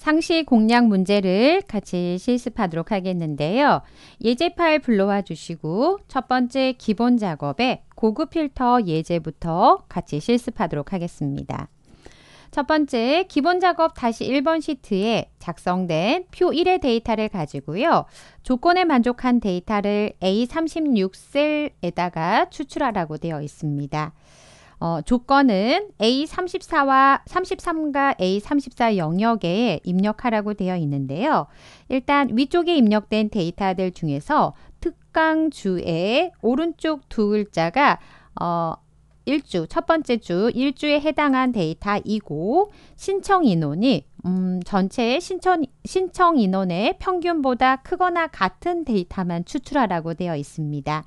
상시 공략 문제를 같이 실습하도록 하겠는데요. 예제 파일 불러와 주시고 첫 번째 기본 작업에 고급 필터 예제부터 같이 실습하도록 하겠습니다. 첫 번째 기본 작업 다시 1번 시트에 작성된 표 1의 데이터를 가지고요. 조건에 만족한 데이터를 A36셀에다가 추출하라고 되어 있습니다. 어, 조건은 A34와 33과 A34 영역에 입력하라고 되어 있는데요. 일단 위쪽에 입력된 데이터들 중에서 특강주의 오른쪽 두 글자가 어, 1주, 첫 번째 주 1주에 해당한 데이터이고 신청 인원이 음, 전체 신청, 신청 인원의 평균보다 크거나 같은 데이터만 추출하라고 되어 있습니다.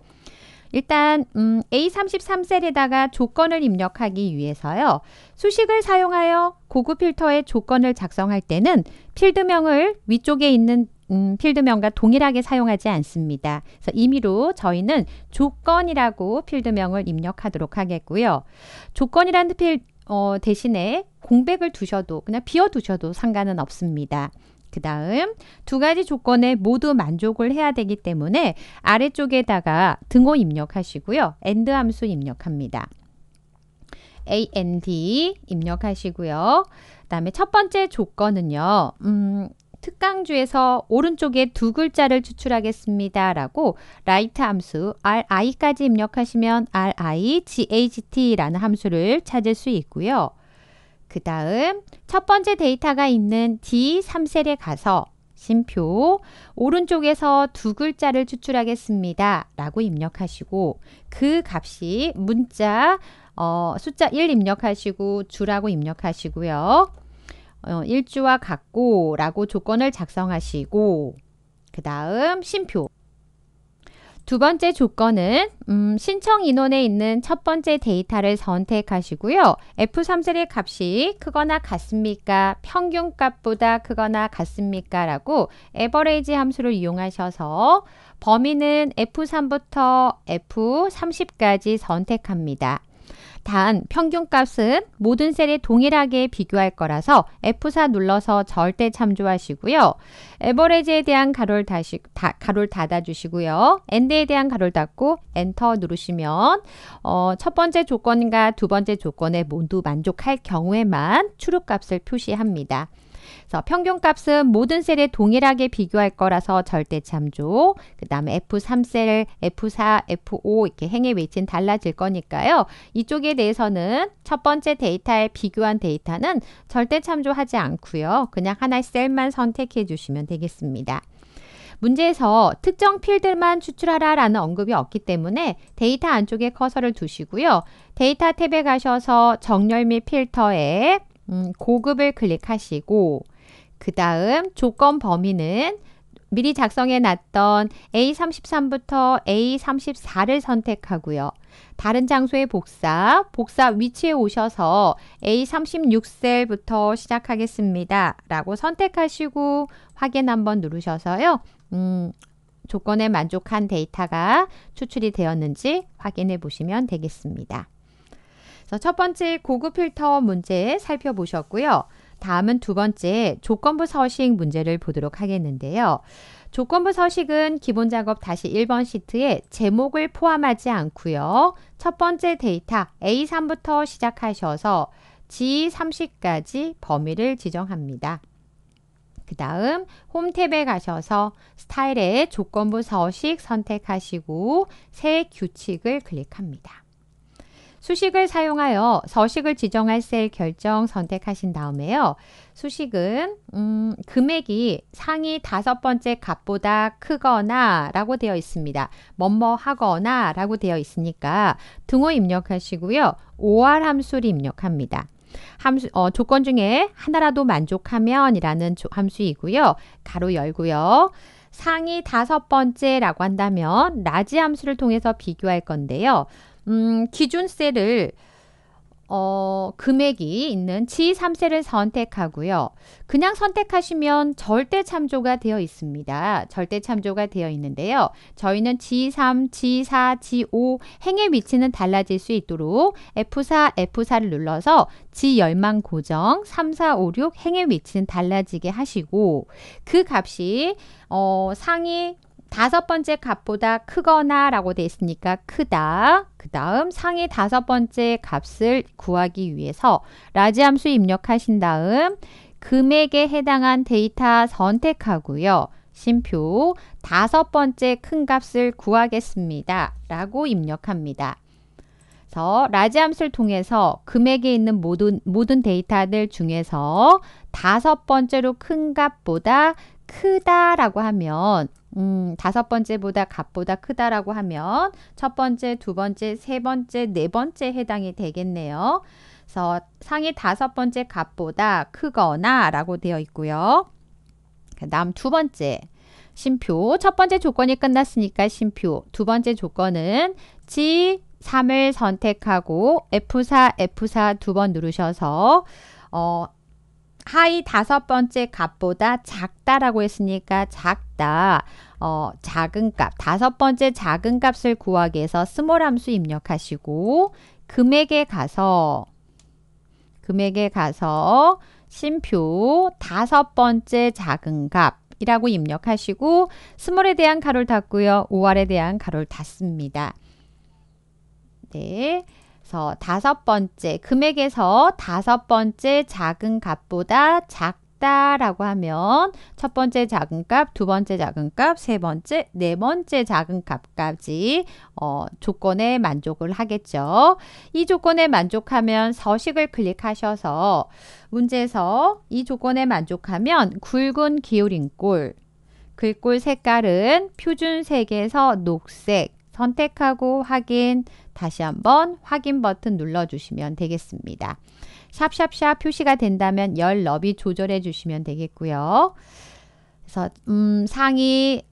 일단 음, A33셀에다가 조건을 입력하기 위해서요. 수식을 사용하여 고급 필터의 조건을 작성할 때는 필드명을 위쪽에 있는 음, 필드명과 동일하게 사용하지 않습니다. 그래서 임의로 저희는 조건이라고 필드명을 입력하도록 하겠고요. 조건이라는 필, 어, 대신에 공백을 두셔도 그냥 비워두셔도 상관은 없습니다. 그 다음 두 가지 조건에 모두 만족을 해야 되기 때문에 아래쪽에다가 등호 입력하시고요. AND 함수 입력합니다. AND 입력하시고요. 그 다음에 첫 번째 조건은요. 음, 특강주에서 오른쪽에 두 글자를 추출하겠습니다. 라고 라이트 함수 ri까지 입력하시면 right라는 함수를 찾을 수 있고요. 그 다음 첫 번째 데이터가 있는 D3셀에 가서 심표 오른쪽에서 두 글자를 추출하겠습니다. 라고 입력하시고 그 값이 문자 어, 숫자 1 입력하시고 주라고 입력하시고요. 어, 1주와 같고 라고 조건을 작성하시고 그 다음 심표 두 번째 조건은 음, 신청 인원에 있는 첫 번째 데이터를 선택하시고요. F3셀의 값이 크거나 같습니까? 평균값보다 크거나 같습니까? 라고 에버레이지 함수를 이용하셔서 범위는 F3부터 F30까지 선택합니다. 단 평균값은 모든 셀에 동일하게 비교할 거라서 F4 눌러서 절대 참조하시고요. 에버레지에 대한 가로를 다시 다, 가로를 닫아 주시고요. 엔드에 대한 가로를 닫고 엔터 누르시면 어, 첫 번째 조건과 두 번째 조건에 모두 만족할 경우에만 추룩값을 표시합니다. 평균값은 모든 셀에 동일하게 비교할 거라서 절대 참조, 그 다음에 F3셀, F4, F5 이렇게 행의 위치는 달라질 거니까요. 이쪽에 대해서는 첫 번째 데이터에 비교한 데이터는 절대 참조하지 않고요. 그냥 하나의 셀만 선택해 주시면 되겠습니다. 문제에서 특정 필드만 추출하라 라는 언급이 없기 때문에 데이터 안쪽에 커서를 두시고요. 데이터 탭에 가셔서 정렬 및 필터에 음, 고급을 클릭하시고 그 다음 조건 범위는 미리 작성해 놨던 A33부터 A34를 선택하고요. 다른 장소의 복사, 복사 위치에 오셔서 A36셀부터 시작하겠습니다. 라고 선택하시고 확인 한번 누르셔서요. 음, 조건에 만족한 데이터가 추출이 되었는지 확인해 보시면 되겠습니다. 그래서 첫 번째 고급 필터 문제 살펴보셨고요. 다음은 두 번째 조건부 서식 문제를 보도록 하겠는데요. 조건부 서식은 기본 작업 다시 1번 시트에 제목을 포함하지 않고요. 첫 번째 데이터 A3부터 시작하셔서 G30까지 범위를 지정합니다. 그 다음 홈 탭에 가셔서 스타일의 조건부 서식 선택하시고 새 규칙을 클릭합니다. 수식을 사용하여 서식을 지정할 셀 결정 선택하신 다음에요. 수식은 음, 금액이 상위 다섯 번째 값보다 크거나 라고 되어 있습니다. 뭐뭐 하거나 라고 되어 있으니까 등호 입력하시고요. OR 함수를 입력합니다. 함수, 어, 조건 중에 하나라도 만족하면 이라는 함수이고요. 가로 열고요. 상위 다섯 번째라고 한다면 라지 함수를 통해서 비교할 건데요. 음, 기준세를 어, 금액이 있는 지3세를 선택하고요. 그냥 선택하시면 절대 참조가 되어 있습니다. 절대 참조가 되어 있는데요. 저희는 지3, 지4, 지5 행의 위치는 달라질 수 있도록 F4, F4를 눌러서 지열망 고정 3, 4, 5, 6 행의 위치는 달라지게 하시고 그 값이 어, 상위 다섯 번째 값보다 크거나 라고 되어 있으니까 크다. 그 다음 상위 다섯 번째 값을 구하기 위해서 라지 함수 입력하신 다음 금액에 해당한 데이터 선택하고요. 심표 다섯 번째 큰 값을 구하겠습니다. 라고 입력합니다. 그래서 라지 함수를 통해서 금액에 있는 모든, 모든 데이터들 중에서 다섯 번째로 큰 값보다 크다라고 하면 음, 다섯 번째보다 값보다 크다라고 하면 첫 번째, 두 번째, 세 번째, 네 번째 해당이 되겠네요. 그래서 상의 다섯 번째 값보다 크거나 라고 되어 있고요. 그 다음 두 번째 심표 첫 번째 조건이 끝났으니까 심표 두 번째 조건은 G3을 선택하고 F4, F4 두 번 누르셔서 어, 하이 다섯 번째 값보다 작다라고 했으니까 작다. 어, 작은 값. 다섯 번째 작은 값을 구하기 위해서 스몰 함수 입력하시고 금액에 가서 금액에 가서 심표 다섯 번째 작은 값이라고 입력하시고 스몰에 대한 가로를 닫고요. 5R에 대한 가로를 닫습니다. 네. 가서 다섯 번째 금액에서 다섯 번째 작은 값보다 작다라고 하면 첫 번째 작은 값, 두 번째 작은 값, 세 번째, 네 번째 작은 값까지 어, 조건에 만족을 하겠죠. 이 조건에 만족하면 서식을 클릭하셔서 문제에서 이 조건에 만족하면 굵은 기울인 꼴, 글꼴 색깔은 표준색에서 녹색 선택하고 확인 다시 한번 확인 버튼 눌러주시면 되겠습니다. 샵샵샵 표시가 된다면 열 너비 조절해 주시면 되겠고요. 그래서 음, 상이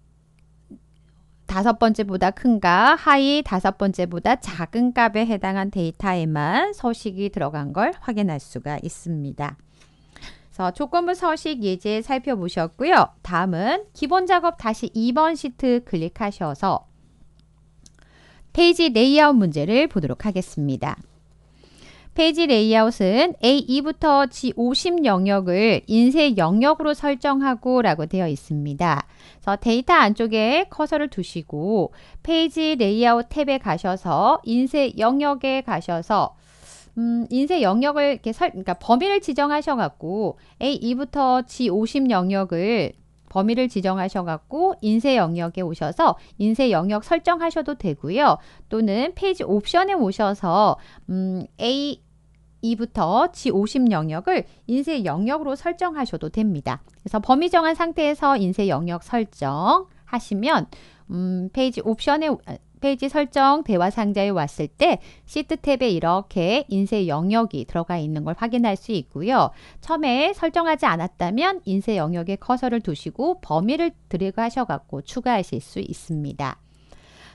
다섯 번째보다 큰가 하이 다섯 번째보다 작은 값에 해당한 데이터에만 서식이 들어간 걸 확인할 수가 있습니다. 그래서 조건부 서식 예제 살펴보셨고요. 다음은 기본 작업 다시 2번 시트 클릭하셔서 페이지 레이아웃 문제를 보도록 하겠습니다. 페이지 레이아웃은 A2부터 G50 영역을 인쇄 영역으로 설정하고 라고 되어 있습니다. 그래서 데이터 안쪽에 커서를 두시고 페이지 레이아웃 탭에 가셔서 인쇄 영역에 가셔서 음, 인쇄 영역을 이렇게 설, 그러니까 범위를 지정하셔갖고 A2부터 G50 영역을 범위를 지정하셔갖고 인쇄 영역에 오셔서 인쇄 영역 설정하셔도 되고요. 또는 페이지 옵션에 오셔서 음, A 2부터 G50 영역을 인쇄 영역으로 설정하셔도 됩니다. 그래서 범위 정한 상태에서 인쇄 영역 설정 하시면 음, 페이지 옵션에 페이지 설정 대화 상자에 왔을 때 시트 탭에 이렇게 인쇄 영역이 들어가 있는 걸 확인할 수 있고요. 처음에 설정하지 않았다면 인쇄 영역에 커서를 두시고 범위를 드래그하셔갖고 추가하실 수 있습니다.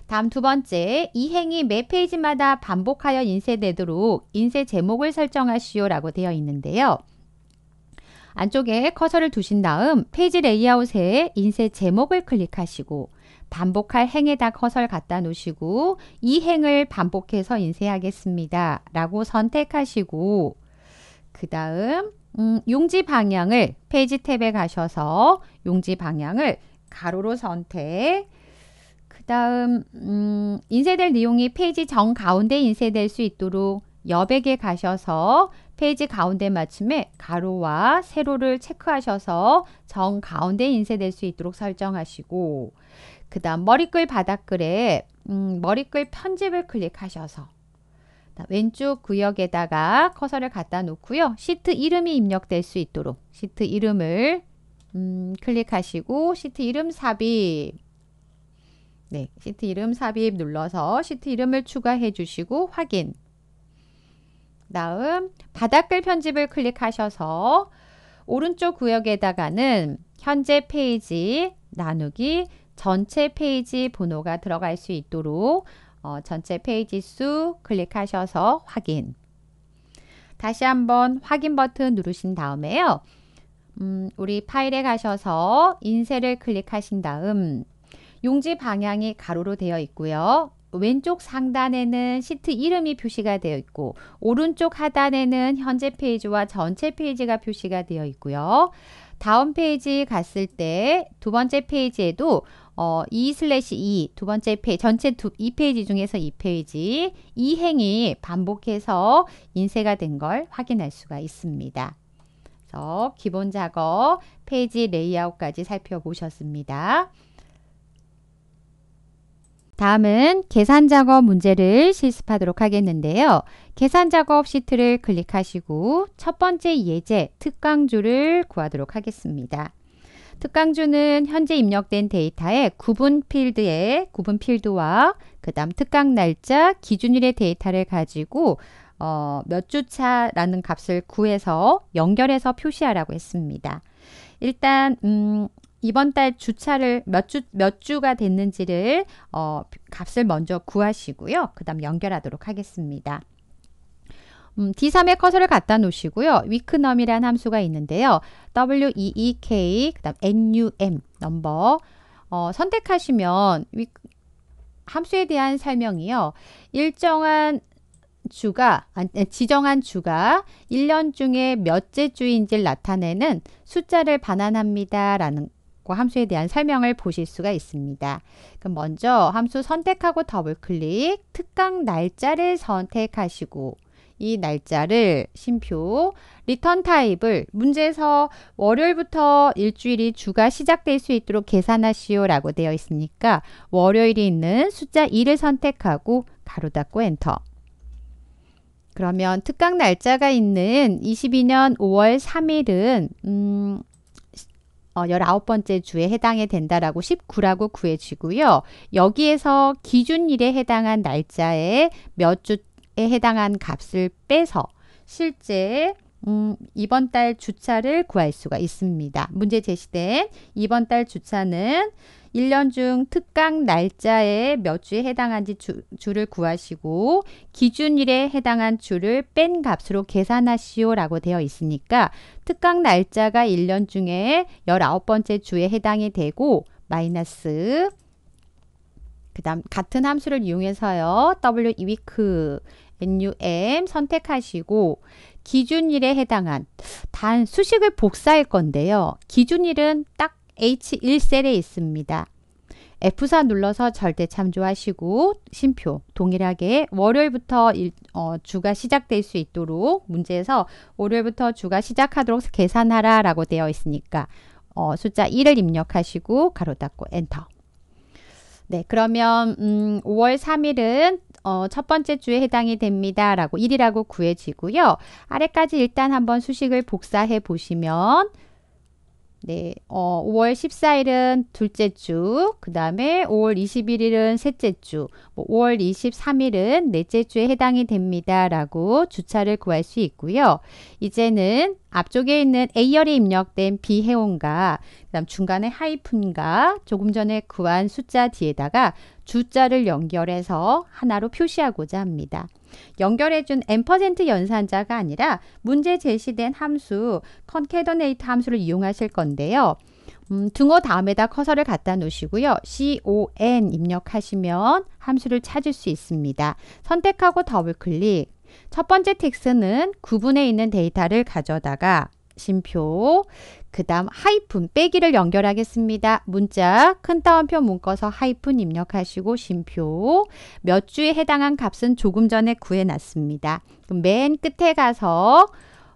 다음 두 번째, 이 행이 매 페이지마다 반복하여 인쇄되도록 인쇄 제목을 설정하시오 라고 되어 있는데요. 안쪽에 커서를 두신 다음 페이지 레이아웃에 인쇄 제목을 클릭하시고 반복할 행에다 커서를 갖다 놓으시고 이 행을 반복해서 인쇄하겠습니다. 라고 선택하시고 그 다음 음, 용지 방향을 페이지 탭에 가셔서 용지 방향을 가로로 선택 그 다음 음, 인쇄될 내용이 페이지 정 가운데 인쇄될 수 있도록 여백에 가셔서 페이지 가운데 맞춤에 가로와 세로를 체크하셔서 정 가운데 인쇄될 수 있도록 설정하시고 그 다음 머리글 바닥글에 음, 머리글 편집을 클릭하셔서 왼쪽 구역에다가 커서를 갖다 놓고요. 시트 이름이 입력될 수 있도록 시트 이름을 음, 클릭하시고 시트 이름 삽입 네, 시트 이름 삽입 눌러서 시트 이름을 추가해 주시고 확인 다음 바닥글 편집을 클릭하셔서 오른쪽 구역에다가는 현재 페이지 나누기 전체 페이지 번호가 들어갈 수 있도록 어, 전체 페이지 수 클릭하셔서 확인 다시 한번 확인 버튼 누르신 다음에요. 음, 우리 파일에 가셔서 인쇄를 클릭하신 다음 용지 방향이 가로로 되어 있고요. 왼쪽 상단에는 시트 이름이 표시가 되어 있고 오른쪽 하단에는 현재 페이지와 전체 페이지가 표시가 되어 있고요. 다음 페이지 갔을 때 두 번째 페이지에도 어, 2 슬래시 2, 두 번째 페이지, 전체 두, 2페이지 중에서 2페이지, 이 행이 반복해서 인쇄가 된 걸 확인할 수가 있습니다. 그래서 기본 작업, 페이지 레이아웃까지 살펴보셨습니다. 다음은 계산 작업 문제를 실습하도록 하겠는데요. 계산 작업 시트를 클릭하시고 첫 번째 예제 특강조를 구하도록 하겠습니다. 특강주는 현재 입력된 데이터의 구분 필드에 구분 필드와 그 다음 특강 날짜, 기준일의 데이터를 가지고 어, 몇 주차라는 값을 구해서 연결해서 표시하라고 했습니다. 일단 음, 이번 달 주차를 몇 주, 몇 주가 됐는지를 어, 값을 먼저 구하시고요. 그 다음 연결하도록 하겠습니다. 음, D3에 커서를 갖다 놓으시고요. 위크넘이라는 함수가 있는데요. WEEK, 그 다음 NUM, 넘버 어, 선택하시면 함수에 대한 설명이요. 일정한 주가, 지정한 주가 1년 중에 몇째 주인지를 나타내는 숫자를 반환합니다. 라는 함수에 대한 설명을 보실 수가 있습니다. 그럼 먼저 함수 선택하고 더블클릭, 특강 날짜를 선택하시고 이 날짜를 심표 리턴 타입을 문제에서 월요일부터 일주일이 주가 시작될 수 있도록 계산하시오 라고 되어 있으니까 월요일이 있는 숫자 2를 선택하고 가로 닫고 엔터 그러면 특강 날짜가 있는 22년 5월 3일은 음, 19번째 어, 주에 해당이 된다라고 19라고 구해지고요. 여기에서 기준일에 해당한 날짜에 몇주 달에 해당한 값을 빼서 실제 음, 이번 달 주차를 구할 수가 있습니다. 문제 제시된 이번 달 주차는 1년 중 특강 날짜에 몇 주에 해당한지 주, 주를 구하시고 기준일에 해당한 주를 뺀 값으로 계산하시오 라고 되어 있으니까 특강 날짜가 1년 중에 19번째 주에 해당이 되고 마이너스 그 다음 같은 함수를 이용해서요. week NUM 선택하시고 기준일에 해당한 단 수식을 복사할 건데요. 기준일은 딱 H1셀에 있습니다. F4 눌러서 절대 참조하시고 심표 동일하게 월요일부터 일, 어, 주가 시작될 수 있도록 문제에서 월요일부터 주가 시작하도록 계산하라 라고 되어 있으니까 어, 숫자 1을 입력하시고 가로 닫고 엔터 네 그러면 음, 5월 3일은 어, 첫 번째 주에 해당이 됩니다. 라고 1이라고 구해지고요. 아래까지 일단 한번 수식을 복사해 보시면 네, 어, 5월 14일은 둘째 주, 그 다음에 5월 21일은 셋째 주, 뭐 5월 23일은 넷째 주에 해당이 됩니다. 라고 주차를 구할 수 있고요. 이제는 앞쪽에 있는 A열이 입력된 B 해온과 그 다음 중간에 하이픈과 조금 전에 구한 숫자 뒤에다가 주자를 연결해서 하나로 표시하고자 합니다. 연결해준 n% 연산자가 아니라 문제 제시된 함수 concatenate 함수를 이용하실 건데요. 음, 등호 다음에다 커서를 갖다 놓으시고요. con 입력하시면 함수를 찾을 수 있습니다. 선택하고 더블클릭 첫 번째 텍스는 구분에 있는 데이터를 가져다가 심표 그 다음 하이픈 빼기를 연결하겠습니다. 문자 큰 따옴표 묶어서 하이픈 입력하시고 심표 몇 주에 해당한 값은 조금 전에 구해놨습니다. 맨 끝에 가서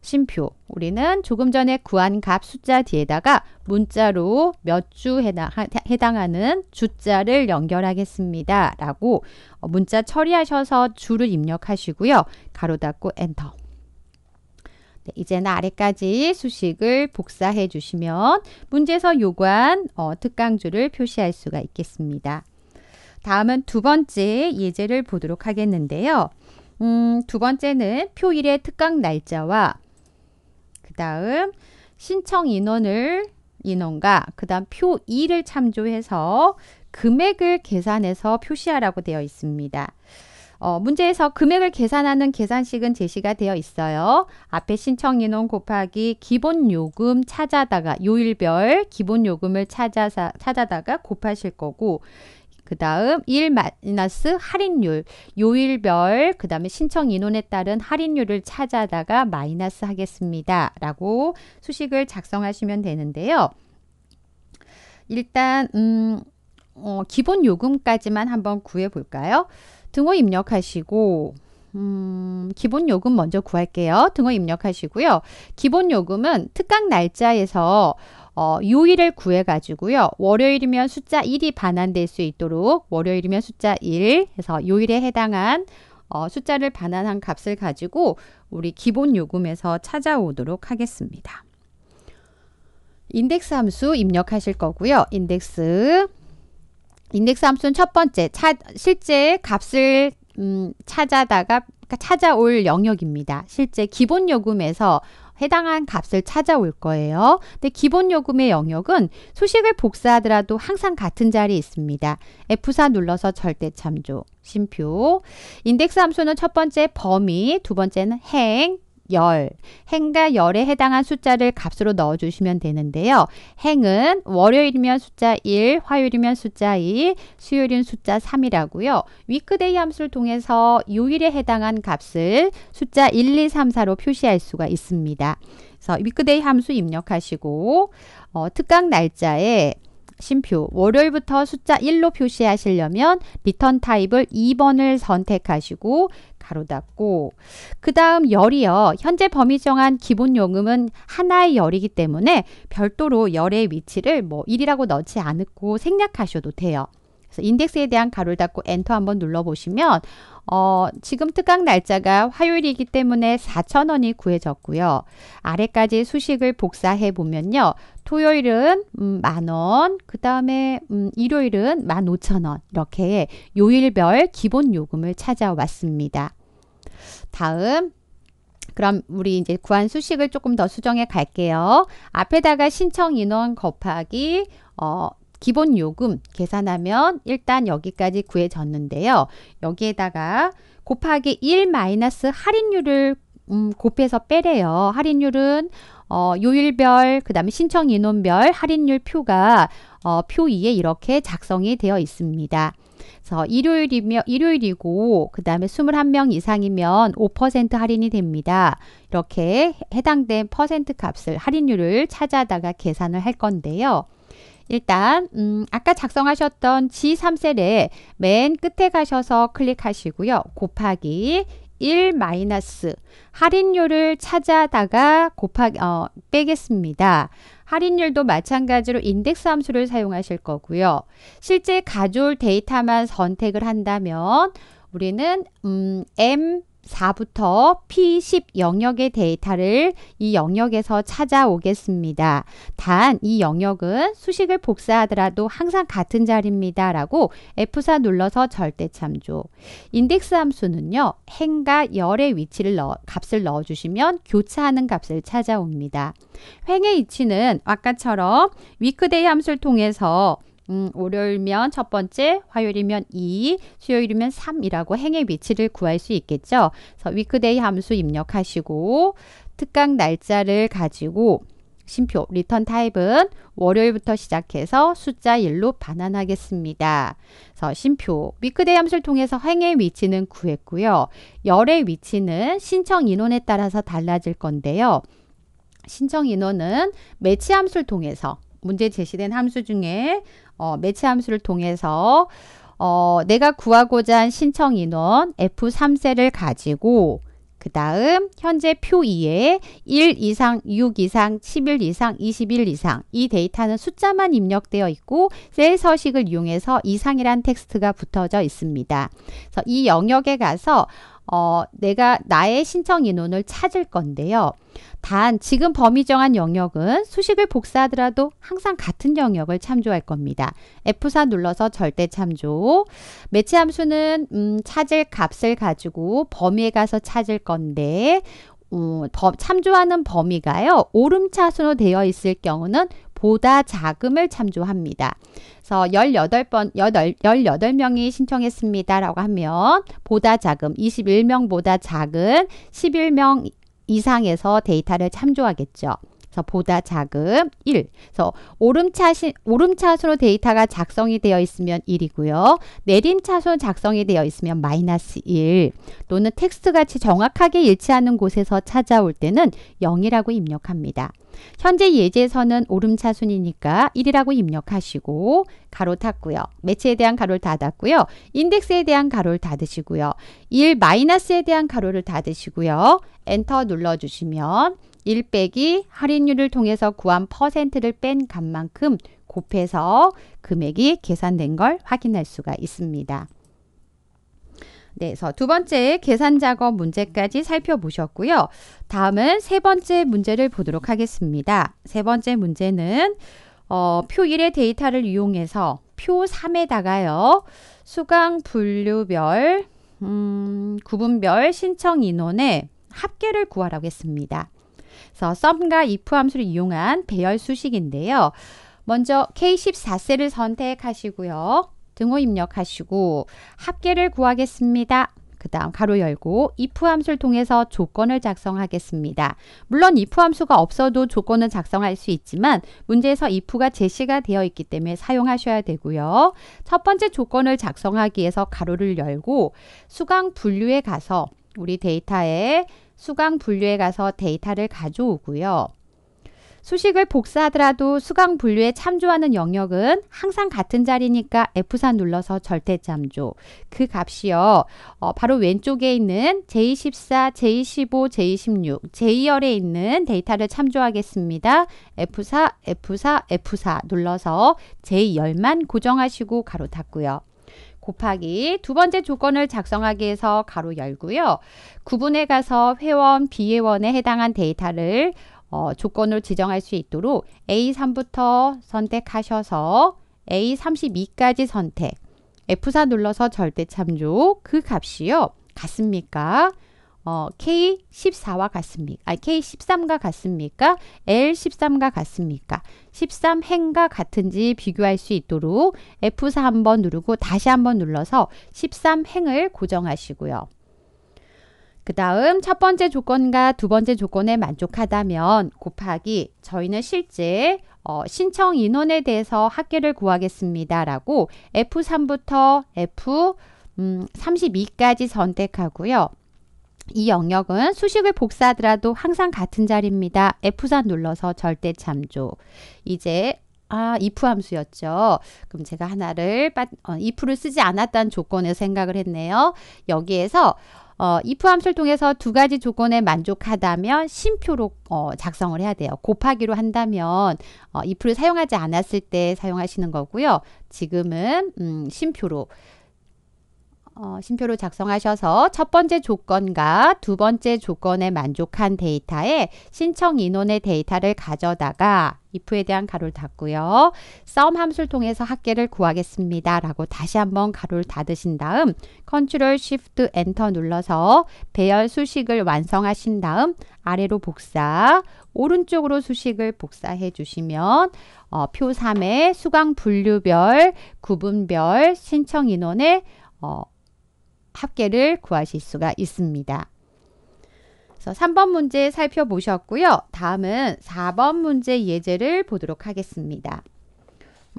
심표 우리는 조금 전에 구한 값 숫자 뒤에다가 문자로 몇주 해당, 하는 주자를 연결하겠습니다. 라고 어, 문자 처리하셔서 주를 입력하시고요. 가로 닫고 엔터 네, 이제는 아래까지 수식을 복사해 주시면 문제에서 요구한 어, 특강주를 표시할 수가 있겠습니다. 다음은 두 번째 예제를 보도록 하겠는데요. 음, 두 번째는 표 1의 특강 날짜와 그 다음 신청 인원을 인원과 그 다음 표 2를 참조해서 금액을 계산해서 표시하라고 되어 있습니다. 어, 문제에서 금액을 계산하는 계산식은 제시가 되어 있어요. 앞에 신청 인원 곱하기 기본 요금 찾아다가 요일별 기본 요금을 찾아서, 찾아다가 곱하실 거고 그 다음 1 마이너스 할인율, 요일별, 그 다음에 신청 인원에 따른 할인율을 찾아다가 마이너스 하겠습니다. 라고 수식을 작성하시면 되는데요. 일단 음, 어, 기본 요금까지만 한번 구해 볼까요? 등호 입력하시고 음, 기본 요금 먼저 구할게요. 등호 입력하시고요. 기본 요금은 특강 날짜에서 어, 요일을 구해가지고요. 월요일이면 숫자 1이 반환될 수 있도록 월요일이면 숫자 1 해서 요일에 해당한 어, 숫자를 반환한 값을 가지고 우리 기본 요금에서 찾아오도록 하겠습니다. 인덱스 함수 입력하실 거고요. 인덱스 인덱스 함수는 첫 번째, 차, 실제 값을 음, 찾아다가 그러니까 찾아올 영역입니다. 실제 기본 요금에서 해당한 값을 찾아올 거예요. 근데 기본 요금의 영역은 수식을 복사하더라도 항상 같은 자리에 있습니다. F4 눌러서 절대 참조, 심표. 인덱스 함수는 첫 번째 범위, 두 번째는 행, 열, 행과 열에 해당한 숫자를 값으로 넣어주시면 되는데요. 행은 월요일이면 숫자 1, 화요일이면 숫자 2, 수요일은 숫자 3이라고요. 위크데이 함수를 통해서 요일에 해당한 값을 숫자 1, 2, 3, 4로 표시할 수가 있습니다. 그래서 위크데이 함수 입력하시고 어, 특강 날짜에 심표 월요일부터 숫자 1로 표시하시려면 리턴 타입을 2번을 선택하시고 가로닫고 그 다음 열이요. 현재 범위 정한 기본 요금은 하나의 열이기 때문에 별도로 열의 위치를 뭐 1이라고 넣지 않고 생략하셔도 돼요. 그래서 인덱스에 대한 가로를 닫고 엔터 한번 눌러보시면 어, 지금 특강 날짜가 화요일이기 때문에 4,000원이 구해졌고요. 아래까지 수식을 복사해 보면요. 토요일은 음, 만원, 그 다음에 음, 일요일은 만5 0 0 0원 이렇게 요일별 기본 요금을 찾아왔습니다. 다음 그럼 우리 이제 구한 수식을 조금 더 수정해 갈게요. 앞에다가 신청 인원 곱하기 어, 기본 요금 계산하면 일단 여기까지 구해졌는데요. 여기에다가 곱하기 1 마이너스 할인율을 음, 곱해서 빼래요. 할인율은 어, 요일별, 그 다음에 신청 인원별 할인율 표가 어, 표 2에 이렇게 작성이 되어 있습니다. 그래서 일요일이며 일요일이고 그다음에 21명 이상이면 5% 할인이 됩니다. 이렇게 해당된 퍼센트 값을 할인율을 찾아다가 계산을 할 건데요. 일단 음, 아까 작성하셨던 G3셀에 맨 끝에 가셔서 클릭하시고요. 곱하기 1 마이너스 할인율을 찾아다가 곱하기 어, 빼겠습니다. 할인율도 마찬가지로 인덱스 함수를 사용하실 거고요. 실제 가져올 데이터만 선택을 한다면 우리는 음, M 4부터 P10 영역의 데이터를 이 영역에서 찾아오겠습니다. 단, 이 영역은 수식을 복사하더라도 항상 같은 자리입니다. 라고 F4 눌러서 절대 참조. 인덱스 함수는요, 행과 열의 위치를 넣어, 값을 넣어주시면 교차하는 값을 찾아옵니다. 횡의 이치는 아까처럼 위크데이 함수를 통해서 음, 월요일면 첫 번째, 화요일이면 2, 수요일이면 3이라고 행의 위치를 구할 수 있겠죠. 그래서 위크데이 함수 입력하시고 특강 날짜를 가지고 심표 리턴 타입은 월요일부터 시작해서 숫자 1로 반환하겠습니다. 그래서 심표 위크데이 함수를 통해서 행의 위치는 구했고요. 열의 위치는 신청 인원에 따라서 달라질 건데요. 신청 인원은 매치 함수를 통해서 문제 제시된 함수 중에 어, 매체 함수를 통해서 어, 내가 구하고자 한 신청 인원 f 3세를 가지고 그 다음 현재 표 2에 1 이상, 6 이상, 11 이상, 21 이상 이 데이터는 숫자만 입력되어 있고 셀 서식을 이용해서 이상이란 텍스트가 붙어져 있습니다. 그래서 이 영역에 가서 어, 내가 나의 신청 인원을 찾을 건데요. 단 지금 범위 정한 영역은 수식을 복사하더라도 항상 같은 영역을 참조할 겁니다. F4 눌러서 절대 참조 매치 함수는 음, 찾을 값을 가지고 범위에 가서 찾을 건데 음, 참조하는 범위가요. 오름차순으로 되어 있을 경우는 보다 작음을 참조합니다. 그래서 18번, 18, 명이 신청했습니다라고 하면 보다 작음, 21명보다 작은 11명 이상에서 데이터를 참조하겠죠. 그래서 보다 작음 1. 그래서 오름차시, 오름차순으로 데이터가 작성이 되어 있으면 1이고요. 내림차순 작성이 되어 있으면 마이너스 1 또는 텍스트 같이 정확하게 일치하는 곳에서 찾아올 때는 0이라고 입력합니다. 현재 예제에서는 오름차순이니까 1이라고 입력하시고 가로 탔고요. 매체에 대한 가로를 닫았고요. 인덱스에 대한 가로를 닫으시고요. 1 마이너스에 대한 가로를 닫으시고요. 엔터 눌러주시면 1 빼기 할인율을 통해서 구한 퍼센트를 뺀 값만큼 곱해서 금액이 계산된 걸 확인할 수가 있습니다. 네, 그래서 두 번째 계산 작업 문제까지 살펴보셨고요. 다음은 세 번째 문제를 보도록 하겠습니다. 세 번째 문제는 어, 표 1의 데이터를 이용해서 표 3에다가요. 수강 분류별 음, 구분별 신청 인원의 합계를 구하라고 했습니다. 그래서 썸과 if 함수를 이용한 배열 수식인데요. 먼저 K14셀을 선택하시고요. 등호 입력하시고 합계를 구하겠습니다. 그 다음 가로 열고 if 함수를 통해서 조건을 작성하겠습니다. 물론 if 함수가 없어도 조건은 작성할 수 있지만 문제에서 if가 제시가 되어 있기 때문에 사용하셔야 되고요. 첫 번째 조건을 작성하기 위해서 가로를 열고 수강 분류에 가서 우리 데이터에 수강 분류에 가서 데이터를 가져오고요. 수식을 복사하더라도 수강 분류에 참조하는 영역은 항상 같은 자리니까 F4 눌러서 절대 참조. 그 값이요. 어, 바로 왼쪽에 있는 J14, J15, J16, J열에 있는 데이터를 참조하겠습니다. F4, F4, F4 눌러서 J열만 고정하시고 가로 닫고요. 곱하기 두 번째 조건을 작성하기 위해서 가로 열고요. 구분에 가서 회원, 비회원에 해당한 데이터를 어, 조건을 지정할 수 있도록 A3부터 선택하셔서 A32까지 선택 F4 눌러서 절대 참조 그 값이요. 같습니까? 어, K14와 같습니까? 아, K13과 같습니까? L13과 같습니까? 13행과 같은지 비교할 수 있도록 F4 한번 누르고 다시 한번 눌러서 13행을 고정하시고요. 그 다음 첫 번째 조건과 두 번째 조건에 만족하다면 곱하기 저희는 실제 어, 신청 인원에 대해서 학계를 구하겠습니다. 라고 F3부터 F32까지 음, 선택하고요. 이 영역은 수식을 복사하더라도 항상 같은 자리입니다. F4 눌러서 절대 참조. 이제 아, if 함수였죠. 그럼 제가 하나를 if를 어, 쓰지 않았다는 조건을 생각을 했네요. 여기에서 어, if 함수를 통해서 두 가지 조건에 만족하다면 심표로 어, 작성을 해야 돼요. 곱하기로 한다면 어, if를 사용하지 않았을 때 사용하시는 거고요. 지금은 음, 심표로 어, 심표를 작성하셔서 첫 번째 조건과 두 번째 조건에 만족한 데이터에 신청 인원의 데이터를 가져다가 if에 대한 가로를 닫고요. 썸 함수를 통해서 합계를 구하겠습니다. 라고 다시 한번 가로를 닫으신 다음 컨트롤 쉬프트 엔터 눌러서 배열 수식을 완성하신 다음 아래로 복사, 오른쪽으로 수식을 복사해 주시면 어, 표 3에 수강 분류별, 구분별, 신청 인원의 어, 합계를 구하실 수가 있습니다. 그래서 3번 문제 살펴보셨고요. 다음은 4번 문제 예제를 보도록 하겠습니다.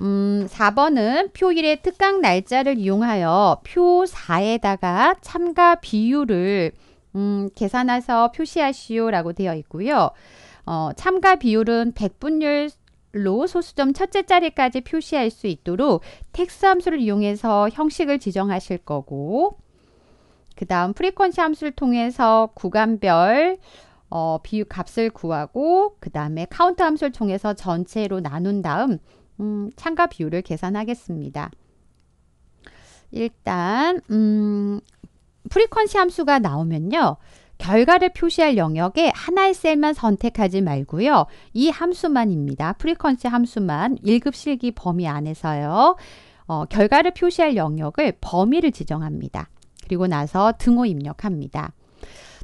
음, 4번은 표 1의 특강 날짜를 이용하여 표 4에다가 참가 비율을 음, 계산해서 표시하시오 라고 되어 있고요. 어, 참가 비율은 100분율 로 소수점 첫째 자리까지 표시할 수 있도록 텍스 함수를 이용해서 형식을 지정하실 거고 그 다음 프리퀀시 함수를 통해서 구간별 어, 비율 값을 구하고 그 다음에 카운트 함수를 통해서 전체로 나눈 다음 음, 참가 비율을 계산하겠습니다. 일단 음, 프리퀀시 함수가 나오면요. 결과를 표시할 영역에 하나의 셀만 선택하지 말고요. 이 함수만입니다. 프리퀀시 함수만 1급 실기 범위 안에서요. 어, 결과를 표시할 영역을 범위를 지정합니다. 그리고 나서 등호 입력합니다.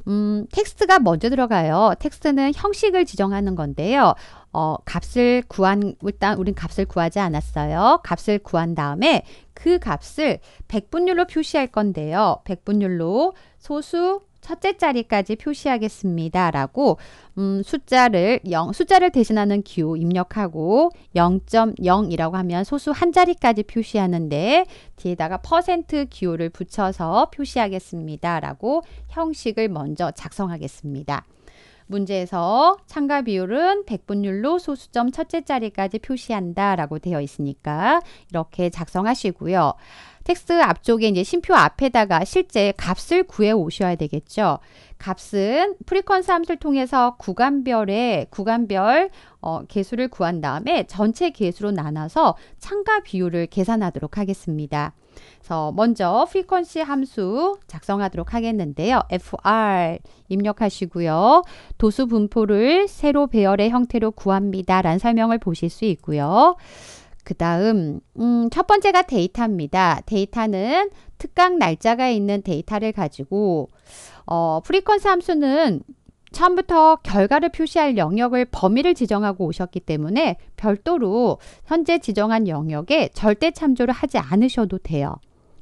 음, 텍스트가 먼저 들어가요. 텍스트는 형식을 지정하는 건데요. 어, 값을 구한, 일단 우린 값을 구하지 않았어요. 값을 구한 다음에 그 값을 백분율로 표시할 건데요. 백분율로 소수 첫째 자리까지 표시하겠습니다. 라고 음, 숫자를 0, 숫자를 대신하는 기 입력하고 0.0이라고 하면 소수 한 자리까지 표시하는데 뒤에다가 퍼센트 기를 붙여서 표시하겠습니다. 라고 형식을 먼저 작성하겠습니다. 문제에서 참가 비율은 백분율로 소수점 첫째 자리까지 표시한다 라고 되어 있으니까 이렇게 작성하시고요. 텍스 앞쪽에 이제 심표 앞에다가 실제 값을 구해 오셔야 되겠죠. 값은 프리퀀스 함수를 통해서 구간별의 구간별 어, 개수를 구한 다음에 전체 개수로 나눠서 참가 비율을 계산하도록 하겠습니다. 그래서 먼저 프리퀀시 함수 작성하도록 하겠는데요. FR 입력하시고요. 도수 분포를 세로 배열의 형태로 구합니다. 란 설명을 보실 수 있고요. 그 다음 음, 첫 번째가 데이터입니다. 데이터는 특강 날짜가 있는 데이터를 가지고 어, 프리퀀스 함수는 처음부터 결과를 표시할 영역을 범위를 지정하고 오셨기 때문에 별도로 현재 지정한 영역에 절대 참조를 하지 않으셔도 돼요.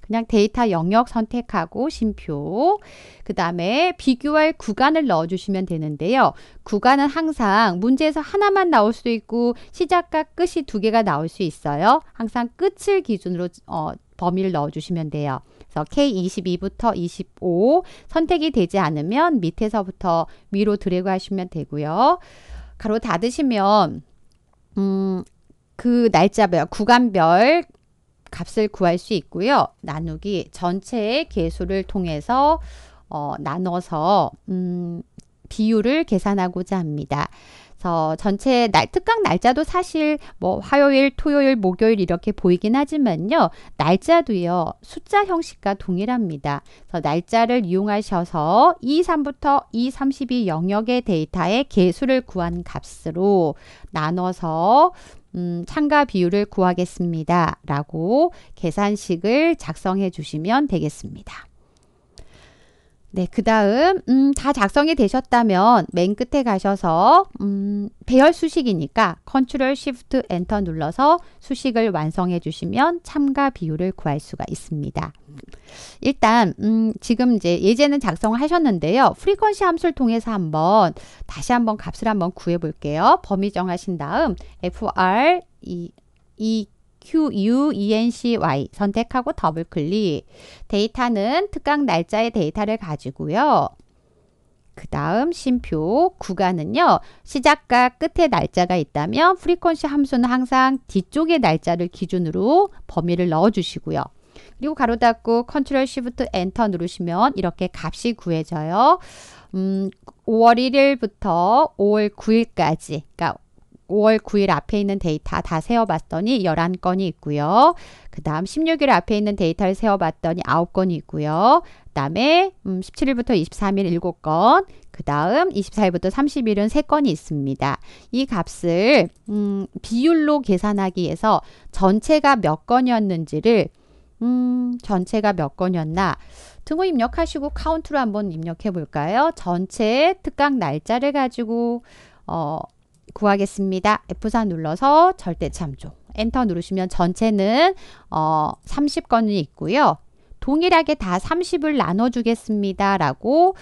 그냥 데이터 영역 선택하고 심표 그 다음에 비교할 구간을 넣어주시면 되는데요. 구간은 항상 문제에서 하나만 나올 수도 있고 시작과 끝이 두 개가 나올 수 있어요. 항상 끝을 기준으로 어, 범위를 넣어주시면 돼요. 그래서 K22부터 25 선택이 되지 않으면 밑에서부터 위로 드래그 하시면 되고요. 가로 닫으시면 음, 그 날짜별, 구간별 값을 구할 수 있고요. 나누기 전체의 개수를 통해서 어, 나눠서 음, 비율을 계산하고자 합니다. 그래서 전체 날 특강 날짜도 사실 뭐 화요일, 토요일, 목요일 이렇게 보이긴 하지만요. 날짜도요. 숫자 형식과 동일합니다. 그래서 날짜를 이용하셔서 2, 3부터 2, 32 영역의 데이터의 개수를 구한 값으로 나눠서 음, 참가 비율을 구하겠습니다. 라고 계산식을 작성해 주시면 되겠습니다. 네, 그 다음 음, 다 작성이 되셨다면 맨 끝에 가셔서 음, 배열 수식이니까 컨트롤 쉬프트 엔터 눌러서 수식을 완성해 주시면 참가 비율을 구할 수가 있습니다. 일단 음, 지금 이제 예제는 작성을 하셨는데요. 프리퀀시 함수를 통해서 한번 다시 한번 값을 한번 구해 볼게요. 범위 정하신 다음 FR 이, e, 이 e QUENCY 선택하고 더블 클릭. 데이터는 특강 날짜의 데이터를 가지고요. 그 다음 심표 구간은요. 시작과 끝에 날짜가 있다면 프리퀀시 함수는 항상 뒤쪽의 날짜를 기준으로 범위를 넣어주시고요. 그리고 가로 닫고 컨트롤 시프트 엔터 누르시면 이렇게 값이 구해져요. 음, 5월 1일부터 5월 9일까지 그러니까 5월 9일 앞에 있는 데이터 다 세어봤더니 11건이 있고요. 그 다음 16일 앞에 있는 데이터를 세어봤더니 9건이 있고요. 그 다음에 음, 17일부터 23일 7건, 그 다음 24일부터 30일은 3건이 있습니다. 이 값을 음, 비율로 계산하기 위해서 전체가 몇 건이었는지를 음, 전체가 몇 건이었나 등호 입력하시고 카운트로 한번 입력해 볼까요? 전체 특강 날짜를 가지고 어, 구하겠습니다. F4 눌러서 절대 참조. 엔터 누르시면 전체는 어, 30건이 있고요. 동일하게 다 30을 나눠주겠습니다. 라고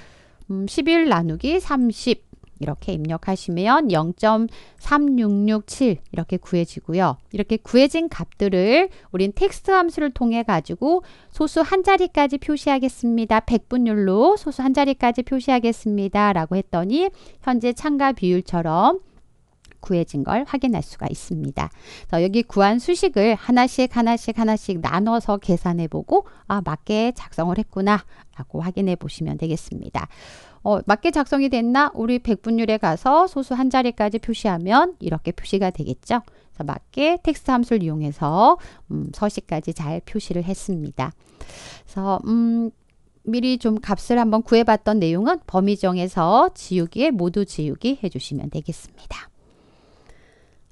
음, 11 나누기 30 이렇게 입력하시면 0.3667 이렇게 구해지고요. 이렇게 구해진 값들을 우린 텍스트 함수를 통해 가지고 소수 한 자리까지 표시하겠습니다. 백분율로 소수 한 자리까지 표시하겠습니다. 라고 했더니 현재 참가 비율처럼 구해진 걸 확인할 수가 있습니다. 여기 구한 수식을 하나씩 하나씩 하나씩 나눠서 계산해보고 아 맞게 작성을 했구나 라고 확인해 보시면 되겠습니다. 어, 맞게 작성이 됐나? 우리 백분율에 가서 소수 한 자리까지 표시하면 이렇게 표시가 되겠죠. 그래서 맞게 텍스트 함수를 이용해서 음, 서식까지 잘 표시를 했습니다. 그래서 음, 미리 좀 값을 한번 구해봤던 내용은 범위 정해서 지우기에 모두 지우기 해주시면 되겠습니다.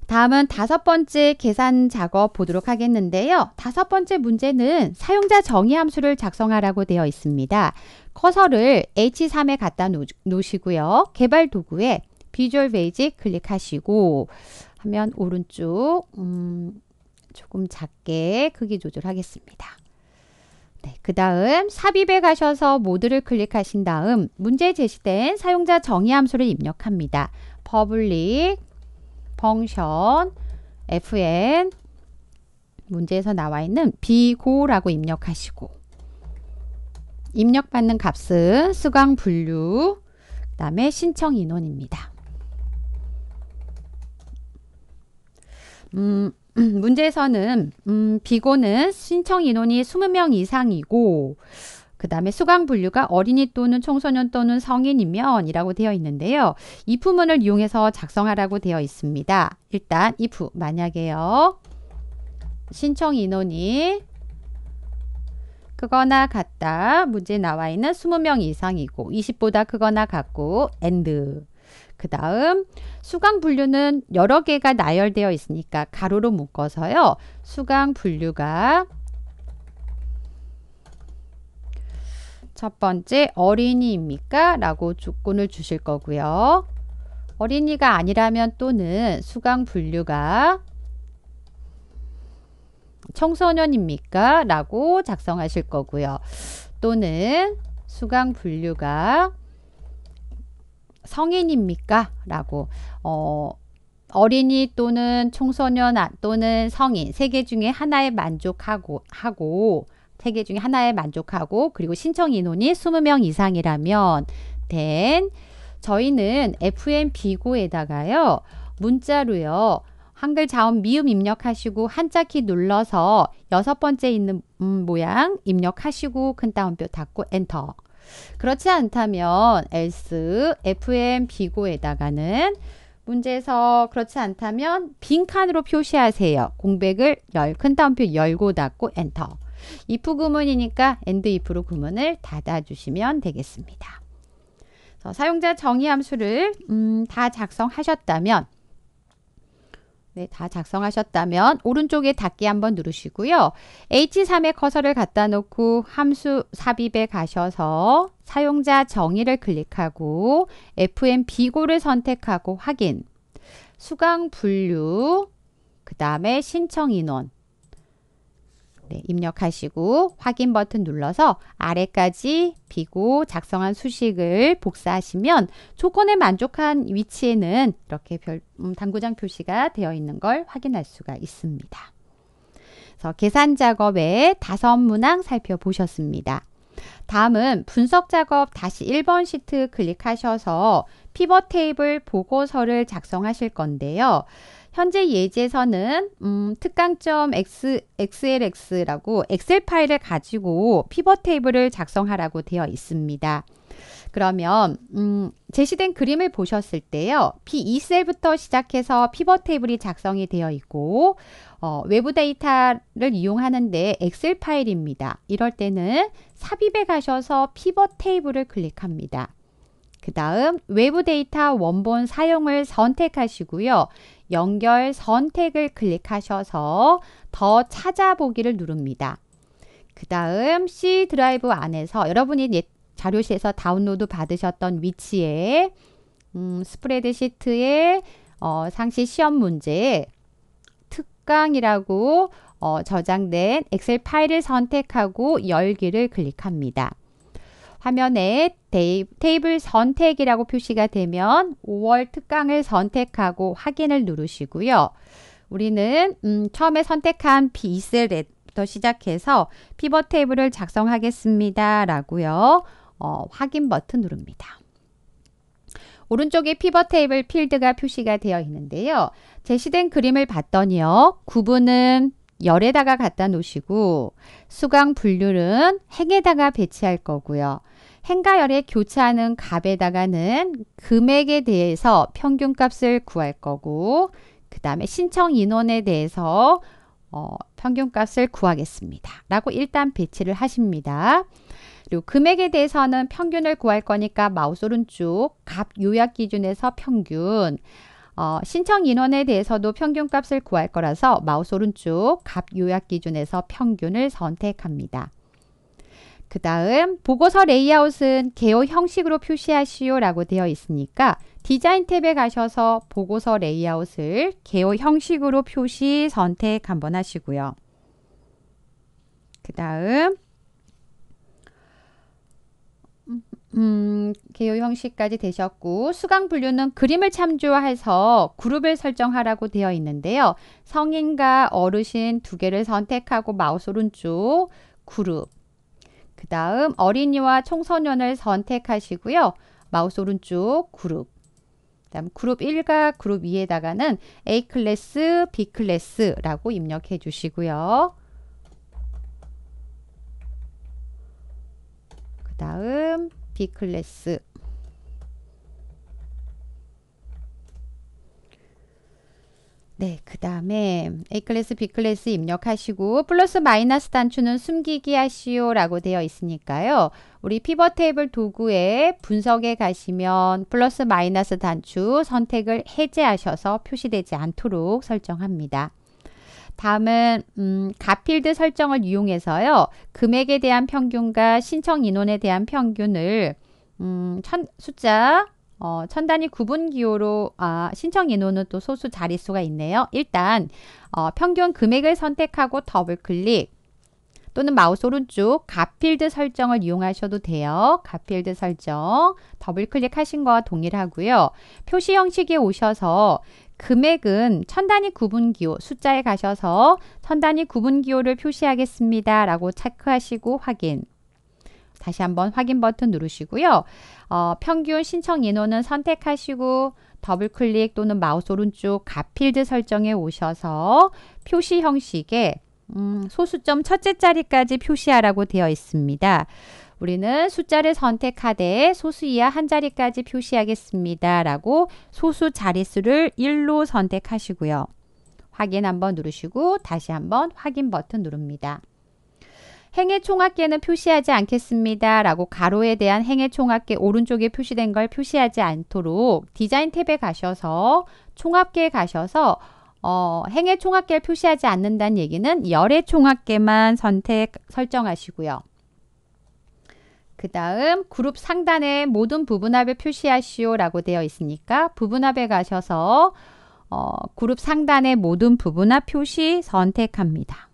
다음은 다섯 번째 계산 작업 보도록 하겠는데요. 다섯 번째 문제는 사용자 정의 함수를 작성하라고 되어 있습니다. 커서를 H3에 갖다 놓으시고요. 개발 도구에 비주얼 베이직 클릭하시고 하면 오른쪽 음, 조금 작게 크기 조절하겠습니다. 네, 그 다음 삽입에 가셔서 모드를 클릭하신 다음 문제 제시된 사용자 정의 함수를 입력합니다. 퍼블릭 펑션 fn 문제에서 나와 있는 비고라고 입력하시고 입력받는 값은 수강 분류 그 다음에 신청 인원입니다. 음, 문제에서는 음, 비고는 신청 인원이 20명 이상이고 그 다음에 수강 분류가 어린이 또는 청소년 또는 성인이면 이라고 되어 있는데요. 이 부분을 이용해서 작성하라고 되어 있습니다. 일단 if 만약에요. 신청 인원이 크거나 같다. 문제 나와 있는 20명 이상이고 20보다 크거나 같고 and 그 다음 수강 분류는 여러 개가 나열되어 있으니까 가로로 묶어서요. 수강 분류가 첫 번째 어린이입니까? 라고 조건을 주실 거고요. 어린이가 아니라면 또는 수강 분류가 청소년입니까? 라고 작성하실 거고요. 또는 수강 분류가 성인입니까? 라고 어, 어린이 또는 청소년 아, 또는 성인 세 개 중에 하나에 만족하고 하고 3개 중에 하나에 만족하고 그리고 신청 인원이 20명 이상이라면 된 저희는 FM비고에다가요. 문자로요. 한글 자음 미음 입력하시고 한자키 눌러서 여섯 번째 있는 음, 모양 입력하시고 큰 따옴표 닫고 엔터. 그렇지 않다면 else fm 비고에다가는 문제에서 그렇지 않다면 빈칸으로 표시하세요. 공백을 열 큰 따옴표 열고 닫고 엔터. if 구문이니까 and if로 구문을 닫아주시면 되겠습니다. 사용자 정의 함수를 음, 다 작성하셨다면 네, 다 작성하셨다면 오른쪽에 닫기 한번 누르시고요. H3에 커서를 갖다 놓고 함수 삽입에 가셔서 사용자 정의를 클릭하고 FM 비고를 선택하고 확인, 수강 분류, 그 다음에 신청 인원, 네, 입력하시고 확인 버튼 눌러서 아래까지 비고 작성한 수식을 복사하시면 조건에 만족한 위치에는 이렇게 별, 음, 당구장 표시가 되어 있는 걸 확인할 수가 있습니다. 그래서 계산 작업의 다섯 문항 살펴보셨습니다. 다음은 분석 작업 다시 1번 시트 클릭하셔서 피벗 테이블 보고서를 작성하실 건데요. 현재 예제에서는 음, 특강점 X, XLX라고 엑셀 파일을 가지고 피벗 테이블을 작성하라고 되어 있습니다. 그러면 음, 제시된 그림을 보셨을 때요. P2셀부터 시작해서 피벗 테이블이 작성이 되어 있고 어, 외부 데이터를 이용하는데 엑셀 파일입니다. 이럴 때는 삽입에 가셔서 피벗 테이블을 클릭합니다. 그 다음 외부 데이터 원본 사용을 선택하시고요. 연결 선택을 클릭하셔서 더 찾아보기를 누릅니다. 그 다음 C 드라이브 안에서 여러분이 자료실에서 다운로드 받으셨던 위치에 음, 스프레드시트의 어, 상시 시험 문제 특강이라고 어, 저장된 엑셀 파일을 선택하고 열기를 클릭합니다. 화면에 테이블 선택이라고 표시가 되면 5월 특강을 선택하고 확인을 누르시고요. 우리는 음, 처음에 선택한 비셀부터 시작해서 피벗 테이블을 작성하겠습니다. 라고요. 어, 확인 버튼 누릅니다. 오른쪽에 피벗 테이블 필드가 표시가 되어 있는데요. 제시된 그림을 봤더니요. 구분은 열에다가 갖다 놓으시고 수강 분류는 행에다가 배치할 거고요. 행가열에 교차하는 값에다가는 금액에 대해서 평균값을 구할 거고 그 다음에 신청 인원에 대해서 어, 평균값을 구하겠습니다. 라고 일단 배치를 하십니다. 그리고 금액에 대해서는 평균을 구할 거니까 마우스 오른쪽 값 요약 기준에서 평균 어, 신청 인원에 대해서도 평균값을 구할 거라서 마우스 오른쪽 값 요약 기준에서 평균을 선택합니다. 그 다음 보고서 레이아웃은 개요 형식으로 표시하시오 라고 되어 있으니까 디자인 탭에 가셔서 보고서 레이아웃을 개요 형식으로 표시 선택 한번 하시고요. 그 다음 음, 개요 형식까지 되셨고 수강 분류는 그림을 참조해서 그룹을 설정하라고 되어 있는데요. 성인과 어르신 두 개를 선택하고 마우스 오른쪽 그룹 그 다음 어린이와 청소년을 선택하시고요. 마우스 오른쪽 그룹 다음 그룹 1과 그룹 2에다가는 A 클래스, B 클래스라고 입력해 주시고요. 그 다음 B 클래스 네, 그 다음에 A클래스, B클래스 입력하시고 플러스 마이너스 단추는 숨기기 하시오 라고 되어 있으니까요. 우리 피벗 테이블 도구에 분석에 가시면 플러스 마이너스 단추 선택을 해제하셔서 표시되지 않도록 설정합니다. 다음은 음, 가필드 설정을 이용해서요. 금액에 대한 평균과 신청 인원에 대한 평균을 음, 천, 숫자 어, 천단위 구분 기호로 아, 신청 인원은 또 소수 자릿수가 있네요. 일단 어, 평균 금액을 선택하고 더블 클릭 또는 마우스 오른쪽 가필드 설정을 이용하셔도 돼요. 가필드 설정 더블 클릭하신 거와 동일하고요. 표시 형식에 오셔서 금액은 천 단위 구분 기호 숫자에 가셔서 천 단위 구분 기호를 표시하겠습니다. 라고 체크하시고 확인 다시 한번 확인 버튼 누르시고요. 어, 평균 신청 인원은 선택하시고 더블 클릭 또는 마우스 오른쪽 가필드 설정에 오셔서 표시 형식에 음, 소수점 첫째 자리까지 표시하라고 되어 있습니다. 우리는 숫자를 선택하되 소수 이하 한 자리까지 표시하겠습니다. 라고 소수 자릿수를 1로 선택하시고요. 확인 한번 누르시고 다시 한번 확인 버튼 누릅니다. 행해 총합계는 표시하지 않겠습니다. 라고 가로에 대한 행해 총합계 오른쪽에 표시된 걸 표시하지 않도록 디자인 탭에 가셔서 총합계에 가셔서 어, 행해 총합계를 표시하지 않는다는 얘기는 열의 총합계만 선택 설정하시고요. 그 다음 그룹 상단에 모든 부분합에 표시하시오 라고 되어 있으니까 부분합에 가셔서 어, 그룹 상단에 모든 부분합 표시 선택합니다.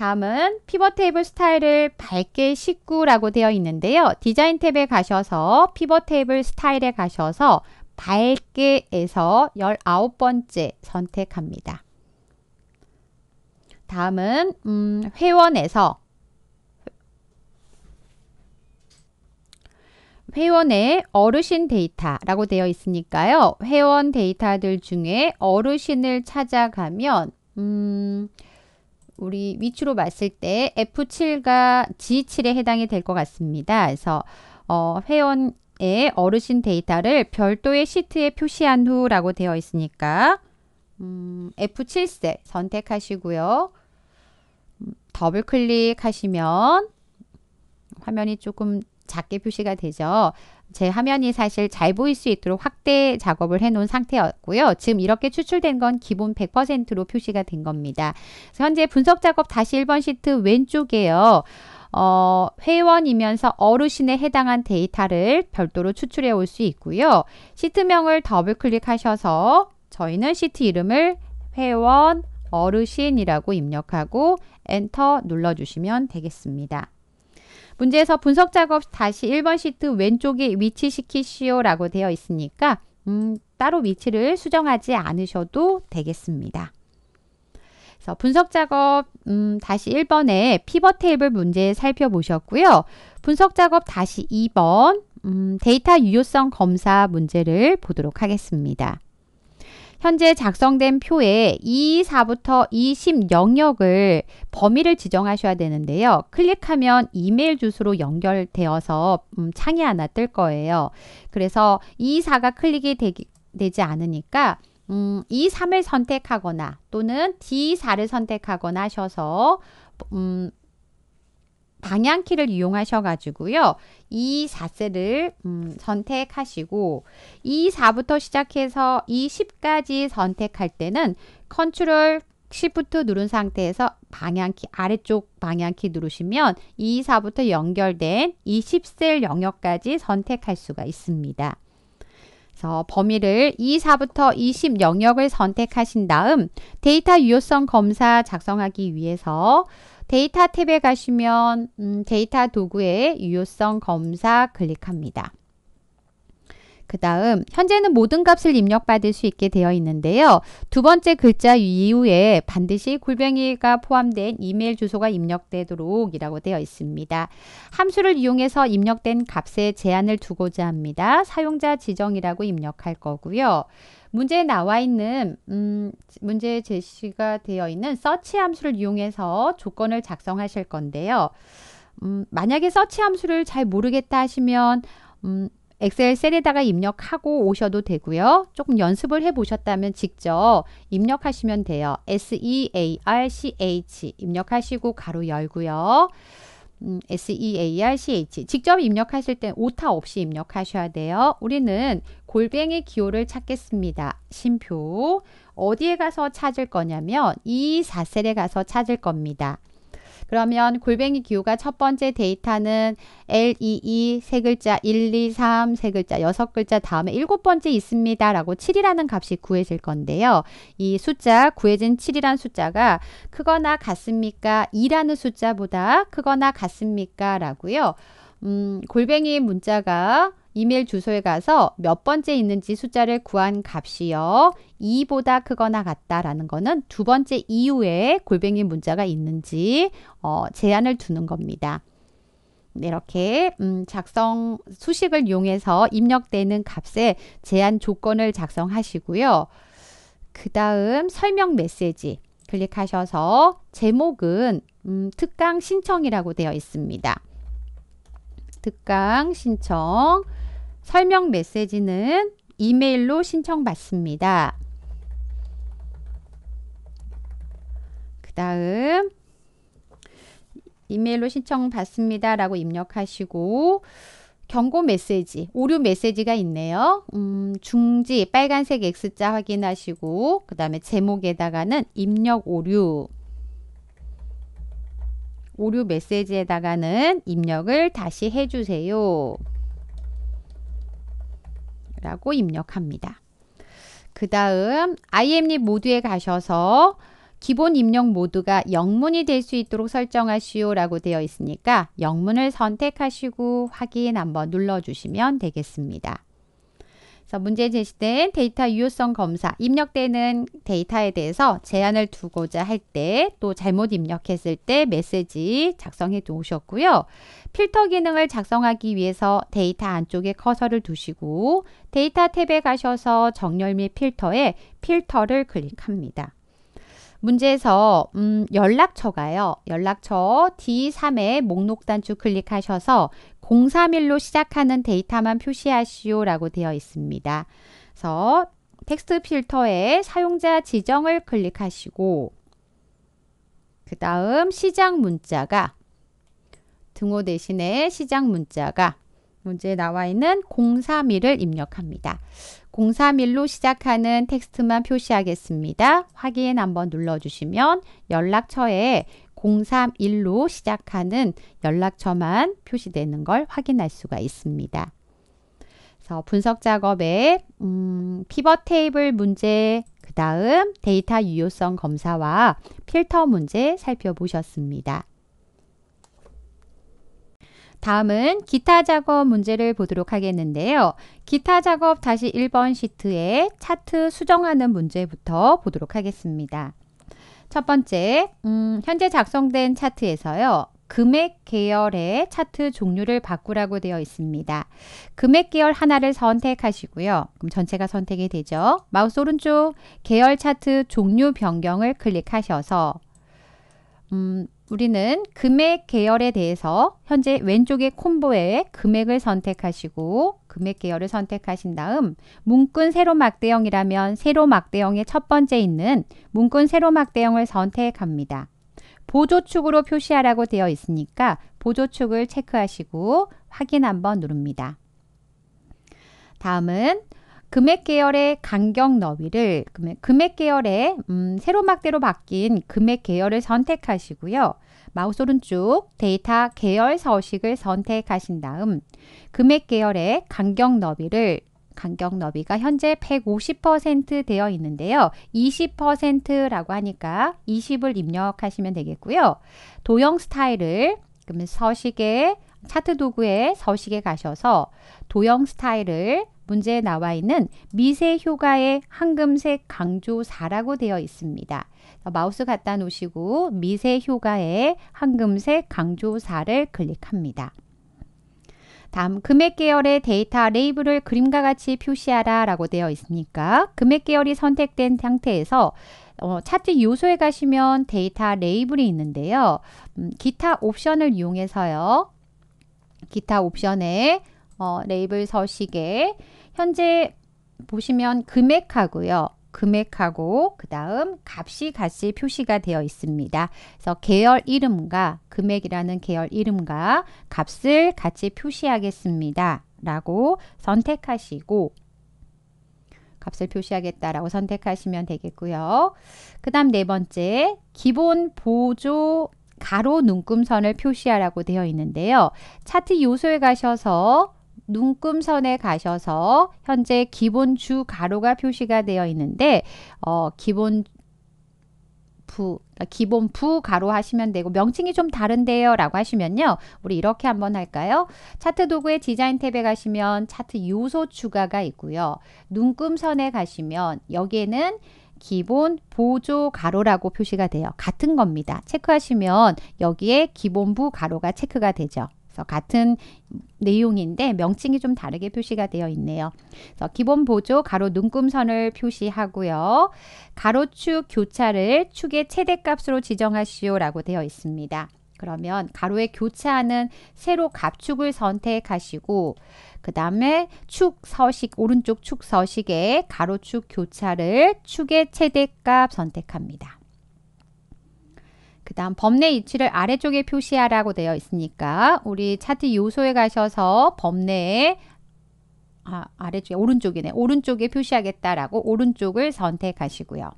다음은 피벗 테이블 스타일을 밝게 19라고 되어 있는데요. 디자인 탭에 가셔서 피벗 테이블 스타일에 가셔서 밝게에서 19번째 선택합니다. 다음은 음, 회원에서 회원의 어르신 데이터라고 되어 있으니까요. 회원 데이터들 중에 어르신을 찾아가면 음, 우리 위치로 봤을 때 F7과 G7에 해당이 될 것 같습니다. 그래서 어, 회원의 어르신 데이터를 별도의 시트에 표시한 후라고 되어 있으니까 음, F7셀 선택하시고요. 음, 더블 클릭하시면 화면이 조금 작게 표시가 되죠. 제 화면이 사실 잘 보일 수 있도록 확대 작업을 해놓은 상태였고요. 지금 이렇게 추출된 건 기본 100%로 표시가 된 겁니다. 현재 분석 작업 다시 1번 시트 왼쪽에요. 어, 회원이면서 어르신에 해당한 데이터를 별도로 추출해 올 수 있고요. 시트명을 더블 클릭하셔서 저희는 시트 이름을 회원 어르신이라고 입력하고 엔터 눌러주시면 되겠습니다. 문제에서 분석 작업 다시 1번 시트 왼쪽에 위치시키시오 라고 되어 있으니까 음, 따로 위치를 수정하지 않으셔도 되겠습니다. 그래서 분석 작업 음, 다시 1번에 피벗 테이블 문제 살펴보셨고요. 분석 작업 다시 2번 음, 데이터 유효성 검사 문제를 보도록 하겠습니다. 현재 작성된 표에 224부터 20 영역을 범위를 지정하셔야 되는데요. 클릭하면 이메일 주소로 연결되어서 음, 창이 하나 뜰 거예요. 그래서 2 4가 클릭이 되기, 되지 않으니까 음, 2, 3을 선택하거나 또는 D4를 선택하거나 하셔서 음, 방향키를 이용하셔가지고요. 2, 4셀을 음, 선택하시고 2, 4부터 시작해서 2, 10까지 선택할 때는 컨트롤 시프트 누른 상태에서 방향키 아래쪽 방향키 누르시면 2, 4부터 연결된 20셀 영역까지 선택할 수가 있습니다. 그래서 범위를 24부터 20 영역을 선택하신 다음 데이터 유효성 검사 작성하기 위해서 데이터 탭에 가시면 음, 데이터 도구의 유효성 검사 클릭합니다. 그 다음 현재는 모든 값을 입력받을 수 있게 되어 있는데요. 두 번째 글자 이후에 반드시 굴뱅이가 포함된 이메일 주소가 입력되도록 이라고 되어 있습니다. 함수를 이용해서 입력된 값에 제한을 두고자 합니다. 사용자 지정이라고 입력할 거고요. 문제에 나와 있는 음, 문제 제시가 되어 있는 서치 함수를 이용해서 조건을 작성하실 건데요. 음, 만약에 서치 함수를 잘 모르겠다 하시면 음, 엑셀 셀에다가 입력하고 오셔도 되고요. 조금 연습을 해보셨다면 직접 입력하시면 돼요. SEARCH 입력하시고 가로 열고요. 음, SEARCH 직접 입력하실 땐 오타 없이 입력하셔야 돼요. 우리는 골뱅이 기호를 찾겠습니다. 심표 어디에 가서 찾을 거냐면 이 4셀에 가서 찾을 겁니다. 그러면 골뱅이 기호가 첫 번째 데이터는 LEE e 세 글자 1, 2, 3 세 글자 여섯 글자 다음에 일곱 번째 있습니다. 라고 7이라는 값이 구해질 건데요. 이 숫자 구해진 7이란 숫자가 크거나 같습니까? 2라는 숫자보다 크거나 같습니까? 라고요. 음, 골뱅이 문자가 이메일 주소에 가서 몇 번째 있는지 숫자를 구한 값이요. 2보다 크거나 같다라는 거는 두 번째 이후에 골뱅이 문자가 있는지 어, 제한을 두는 겁니다. 이렇게 음, 작성 수식을 이용해서 입력되는 값에 제한 조건을 작성하시고요. 그 다음 설명 메시지 클릭하셔서 제목은 음, 특강 신청이라고 되어 있습니다. 특강 신청 설명 메시지는 이메일로 신청받습니다. 그 다음 이메일로 신청받습니다 라고 입력하시고 경고 메시지, 오류 메시지가 있네요. 음, 중지, 빨간색 X자 확인하시고 그 다음에 제목에다가는 입력 오류 오류 메시지에다가는 입력을 다시 해주세요. 라고 입력합니다. 그 다음 IM립 모드에 가셔서 기본 입력 모드가 영문이 될 수 있도록 설정하시오 라고 되어 있으니까 영문을 선택하시고 확인 한번 눌러주시면 되겠습니다. 그래서 문제에 제시된 데이터 유효성 검사, 입력되는 데이터에 대해서 제한을 두고자 할 때 또 잘못 입력했을 때 메시지 작성해 두셨고요. 필터 기능을 작성하기 위해서 데이터 안쪽에 커서를 두시고 데이터 탭에 가셔서 정렬 및 필터에 필터를 클릭합니다. 문제에서 음, 연락처가요. 연락처 D3의 목록 단추 클릭하셔서 031로 시작하는 데이터만 표시하시오 라고 되어 있습니다. 그래서 텍스트 필터에 사용자 지정을 클릭하시고 그 다음 시작 문자가 등호 대신에 시작 문자가 문제에 나와 있는 031을 입력합니다. 031로 시작하는 텍스트만 표시하겠습니다. 확인 한번 눌러주시면 연락처에 031로 시작하는 연락처만 표시되는 걸 확인할 수가 있습니다. 그래서 분석 작업에 음, 피벗 테이블 문제 그 다음 데이터 유효성 검사와 필터 문제 살펴보셨습니다. 다음은 기타 작업 문제를 보도록 하겠는데요. 기타 작업 다시 1번 시트에 차트 수정하는 문제부터 보도록 하겠습니다. 첫 번째, 음, 현재 작성된 차트에서요. 금액 계열의 차트 종류를 바꾸라고 되어 있습니다. 금액 계열 하나를 선택하시고요. 그럼 전체가 선택이 되죠. 마우스 오른쪽 계열 차트 종류 변경을 클릭하셔서 음, 우리는 금액 계열에 대해서 현재 왼쪽의 콤보에 금액을 선택하시고 금액 계열을 선택하신 다음 문근 세로 막대형이라면 세로 막대형의 첫 번째 있는 문근 세로 막대형을 선택합니다. 보조축으로 표시하라고 되어 있으니까 보조축을 체크하시고 확인 한번 누릅니다. 다음은 금액 계열의 간격 너비를 금액 계열의 음, 세로막대로 바뀐 금액 계열을 선택하시고요. 마우스 오른쪽 데이터 계열 서식을 선택하신 다음 금액 계열의 간격 너비를 간격 너비가 현재 150% 되어 있는데요. 20%라고 하니까 20을 입력하시면 되겠고요. 도형 스타일을 그러면 서식에 차트 도구에 서식에 가셔서 도형 스타일을 문제에 나와 있는 미세 효과의 황금색 강조사라고 되어 있습니다. 어, 마우스 갖다 놓으시고 미세 효과의 황금색 강조사를 클릭합니다. 다음 금액 계열의 데이터 레이블을 그림과 같이 표시하라 라고 되어 있으니까 금액 계열이 선택된 상태에서 어, 차트 요소에 가시면 데이터 레이블이 있는데요. 음, 기타 옵션을 이용해서요. 기타 옵션에 어, 레이블 서식에 현재 보시면 금액하고요. 금액하고 그 다음 값이 같이 표시가 되어 있습니다. 그래서 계열 이름과 금액이라는 계열 이름과 값을 같이 표시하겠습니다. 라고 선택하시고 값을 표시하겠다라고 선택하시면 되겠고요. 그 다음 네 번째 기본 보조 가로 눈금선을 표시하라고 되어 있는데요. 차트 요소에 가셔서 눈금선에 가셔서 현재 기본 주 가로가 표시가 되어 있는데 어, 기본 부 그러니까 기본 부 가로 하시면 되고 명칭이 좀 다른데요 라고 하시면요 우리 이렇게 한번 할까요 차트 도구의 디자인 탭에 가시면 차트 요소 추가가 있고요 눈금선에 가시면 여기에는 기본 보조 가로라고 표시가 돼요 같은 겁니다 체크하시면 여기에 기본부 가로가 체크가 되죠 그래서 같은 내용인데 명칭이 좀 다르게 표시가 되어 있네요. 그래서 기본 보조 가로 눈금선을 표시하고요. 가로축 교차를 축의 최대값으로 지정하시오라고 되어 있습니다. 그러면 가로의 교차하는 세로 갑축을 선택하시고 그 다음에 축 서식 오른쪽 축서식에 가로축 교차를 축의 최대값 선택합니다. 그 다음 범례 위치를 아래쪽에 표시하라고 되어 있으니까 우리 차트 요소에 가셔서 범례에 아, 아래쪽에 오른쪽이네. 오른쪽에 표시하겠다라고 오른쪽을 선택하시고요.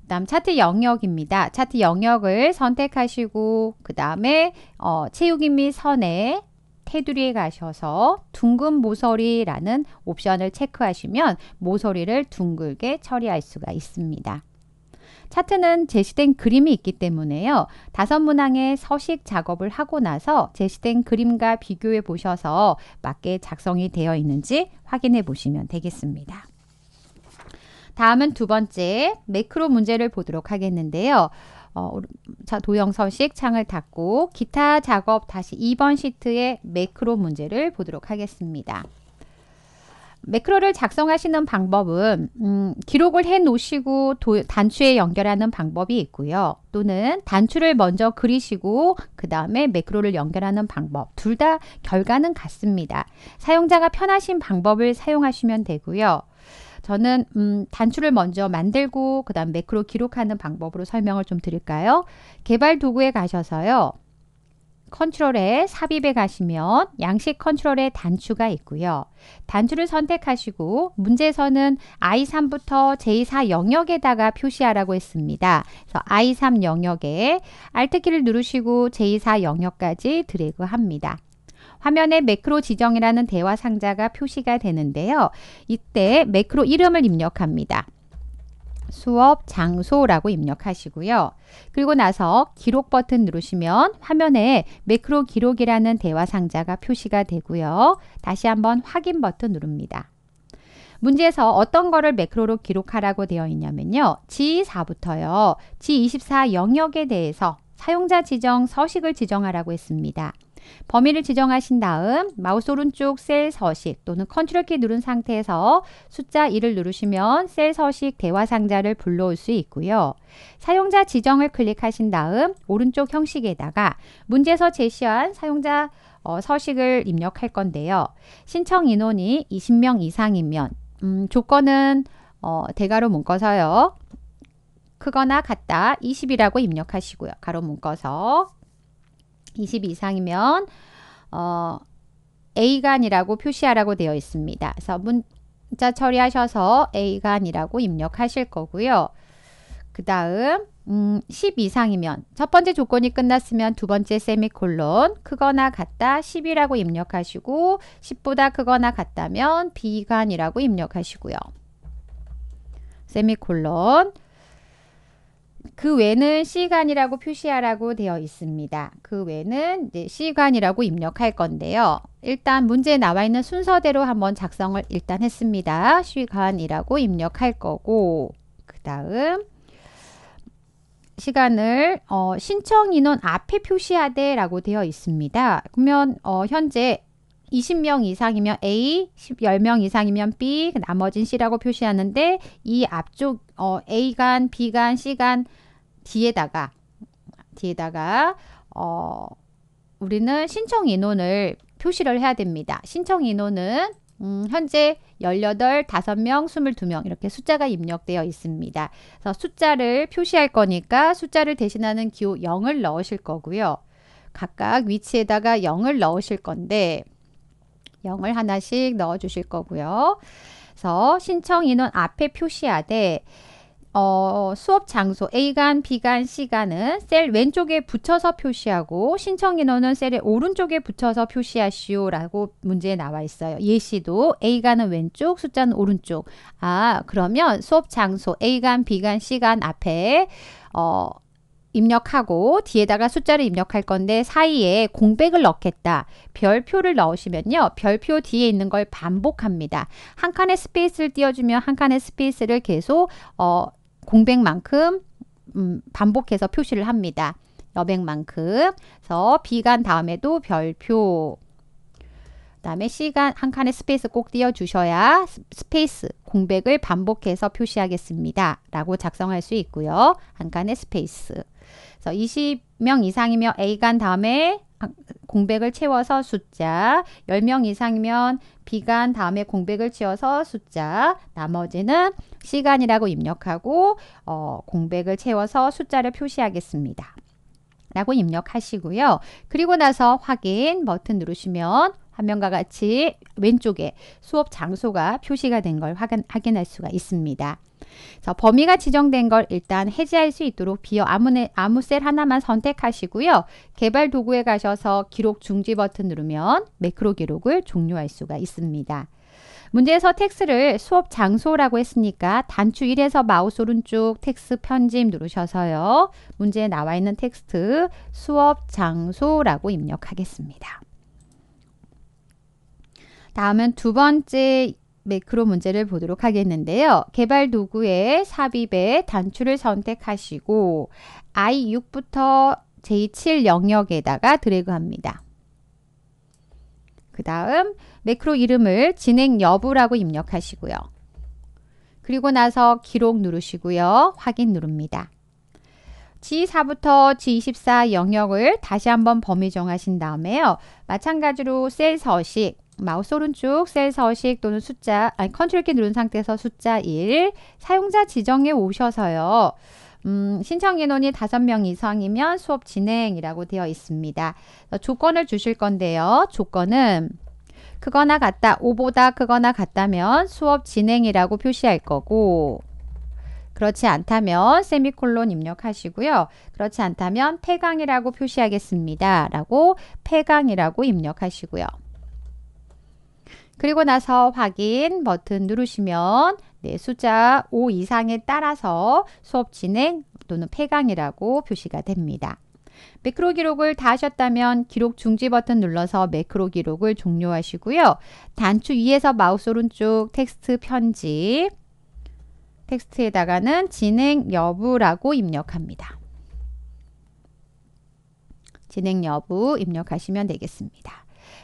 그 다음 차트 영역입니다. 차트 영역을 선택하시고 그 다음에 어, 채우기 및 선에 테두리에 가셔서 둥근 모서리라는 옵션을 체크하시면 모서리를 둥글게 처리할 수가 있습니다. 차트는 제시된 그림이 있기 때문에요. 다섯 문항의 서식 작업을 하고 나서 제시된 그림과 비교해 보셔서 맞게 작성이 되어 있는지 확인해 보시면 되겠습니다. 다음은 두 번째 매크로 문제를 보도록 하겠는데요. 어, 자, 도형 서식 창을 닫고 기타 작업 다시 2번 시트의 매크로 문제를 보도록 하겠습니다. 매크로를 작성하시는 방법은 음, 기록을 해 놓으시고 단추에 연결하는 방법이 있고요. 또는 단추를 먼저 그리시고 그 다음에 매크로를 연결하는 방법 둘 다 결과는 같습니다. 사용자가 편하신 방법을 사용하시면 되고요. 저는 음, 단추를 먼저 만들고 그 다음 매크로 기록하는 방법으로 설명을 좀 드릴까요? 개발 도구에 가셔서요. 컨트롤에 삽입에 가시면 양식 컨트롤에 단추가 있고요. 단추를 선택하시고 문제에서는 I3부터 J4 영역에다가 표시하라고 했습니다. 그래서 I3 영역에 Alt키를 누르시고 J4 영역까지 드래그합니다. 화면에 매크로 지정이라는 대화 상자가 표시가 되는데요. 이때 매크로 이름을 입력합니다. 수업 장소라고 입력하시고요. 그리고 나서 기록 버튼 누르시면 화면에 매크로 기록이라는 대화 상자가 표시가 되고요. 다시 한번 확인 버튼 누릅니다. 문제에서 어떤 거를 매크로로 기록하라고 되어 있냐면요. G4부터요. G24 영역에 대해서 사용자 지정 서식을 지정하라고 했습니다. 범위를 지정하신 다음 마우스 오른쪽 셀 서식 또는 컨트롤 키 누른 상태에서 숫자 1을 누르시면 셀 서식 대화 상자를 불러올 수 있고요. 사용자 지정을 클릭하신 다음 오른쪽 형식에다가 문제에서 제시한 사용자 어, 서식을 입력할 건데요. 신청 인원이 20명 이상이면 음, 조건은 어, 대괄호 묶어서요. 크거나 같다 20이라고 입력하시고요. 가로 묶어서 20 이상이면 어, a 관이라고 표시하라고 되어 있습니다. 그래서 문자 처리하셔서 A간이라고 입력하실 거고요. 그 다음 음, 10 이상이면 첫 번째 조건이 끝났으면 두 번째 세미콜론 크거나 같다 10이라고 입력하시고 10보다 크거나 같다면 비관이라고 입력하시고요. 세미콜론 그 외는 시간이라고 표시하라고 되어 있습니다. 그 외는 시간이라고 입력할 건데요. 일단 문제에 나와 있는 순서대로 한번 작성을 일단 했습니다. 시간이라고 입력할 거고 그 다음 시간을 어, 신청 인원 앞에 표시하되 라고 되어 있습니다. 그러면 어, 현재 20명 이상이면 A, 10명 이상이면 B, 그 나머진 C라고 표시하는데 이 앞쪽 어, A간, B간, C간 뒤에다가 뒤에다가 어, 우리는 신청 인원을 표시를 해야 됩니다. 신청 인원은 음, 현재 18, 5명, 22명 이렇게 숫자가 입력되어 있습니다. 그래서 숫자를 표시할 거니까 숫자를 대신하는 기호 0을 넣으실 거고요. 각각 위치에다가 0을 넣으실 건데 0을 하나씩 넣어 주실 거고요. 그래서 신청 인원 앞에 표시하되 어, 수업 장소 A간, B간, C간은 셀 왼쪽에 붙여서 표시하고 신청 인원은 셀의 오른쪽에 붙여서 표시하시오라고 문제에 나와 있어요. 예시도 A간은 왼쪽, 숫자는 오른쪽. 아, 그러면 수업 장소 A간, B간, C간 앞에 어, 입력하고 뒤에다가 숫자를 입력할 건데 사이에 공백을 넣겠다. 별표를 넣으시면요. 별표 뒤에 있는 걸 반복합니다. 한 칸의 스페이스를 띄워주면 한 칸의 스페이스를 계속 어, 공백만큼 음, 반복해서 표시를 합니다. 여백만큼. 그래서 비간 다음에도 별표. 그다음에 시간 한 칸의 스페이스 꼭 띄워 주셔야 스페이스 공백을 반복해서 표시하겠습니다. 라고 작성할 수 있고요. 한 칸의 스페이스. 그래서 20명 이상이며 A간 다음에 공백을 채워서 숫자 10명 이상이면 비간 다음에 공백을 채워서 숫자 나머지는 시간이라고 입력하고 어, 공백을 채워서 숫자를 표시하겠습니다. 라고 입력하시고요. 그리고 나서 확인 버튼 누르시면 화면과 같이 왼쪽에 수업 장소가 표시가 된 걸 확인할 수가 있습니다. 자, 범위가 지정된 걸 일단 해제할 수 있도록 비어 아무 네, 아무 셀 하나만 선택하시고요. 개발 도구에 가셔서 기록 중지 버튼 누르면 매크로 기록을 종료할 수가 있습니다. 문제에서 텍스를 수업 장소라고 했으니까 단추 1에서 마우스 오른쪽 텍스 편집 누르셔서요. 문제에 나와 있는 텍스트 수업 장소라고 입력하겠습니다. 다음은 두 번째 매크로 네, 문제를 보도록 하겠는데요. 개발 도구의 삽입에 단추를 선택하시고 I6부터 J7 영역에다가 드래그합니다. 그 다음 매크로 이름을 진행 여부라고 입력하시고요. 그리고 나서 기록 누르시고요. 확인 누릅니다. G4부터 G24 영역을 다시 한번 범위 정하신 다음에요. 마찬가지로 셀 서식, 마우스 오른쪽 셀 서식 또는 숫자 아니 컨트롤 키 누른 상태에서 숫자 1 사용자 지정에 오셔서요. 음, 신청 인원이 5명 이상이면 수업 진행이라고 되어 있습니다. 조건을 주실 건데요. 조건은 크거나 같다, 5보다 크거나 같다면 수업 진행이라고 표시할 거고 그렇지 않다면 세미콜론 입력하시고요. 그렇지 않다면 폐강이라고 표시하겠습니다. 라고 폐강이라고 입력하시고요. 그리고 나서 확인 버튼 누르시면 네, 숫자 5 이상에 따라서 수업 진행 또는 폐강이라고 표시가 됩니다. 매크로 기록을 다 하셨다면 기록 중지 버튼 눌러서 매크로 기록을 종료하시고요. 단추 위에서 마우스 오른쪽 텍스트 편집, 텍스트에다가는 진행 여부라고 입력합니다. 진행 여부 입력하시면 되겠습니다.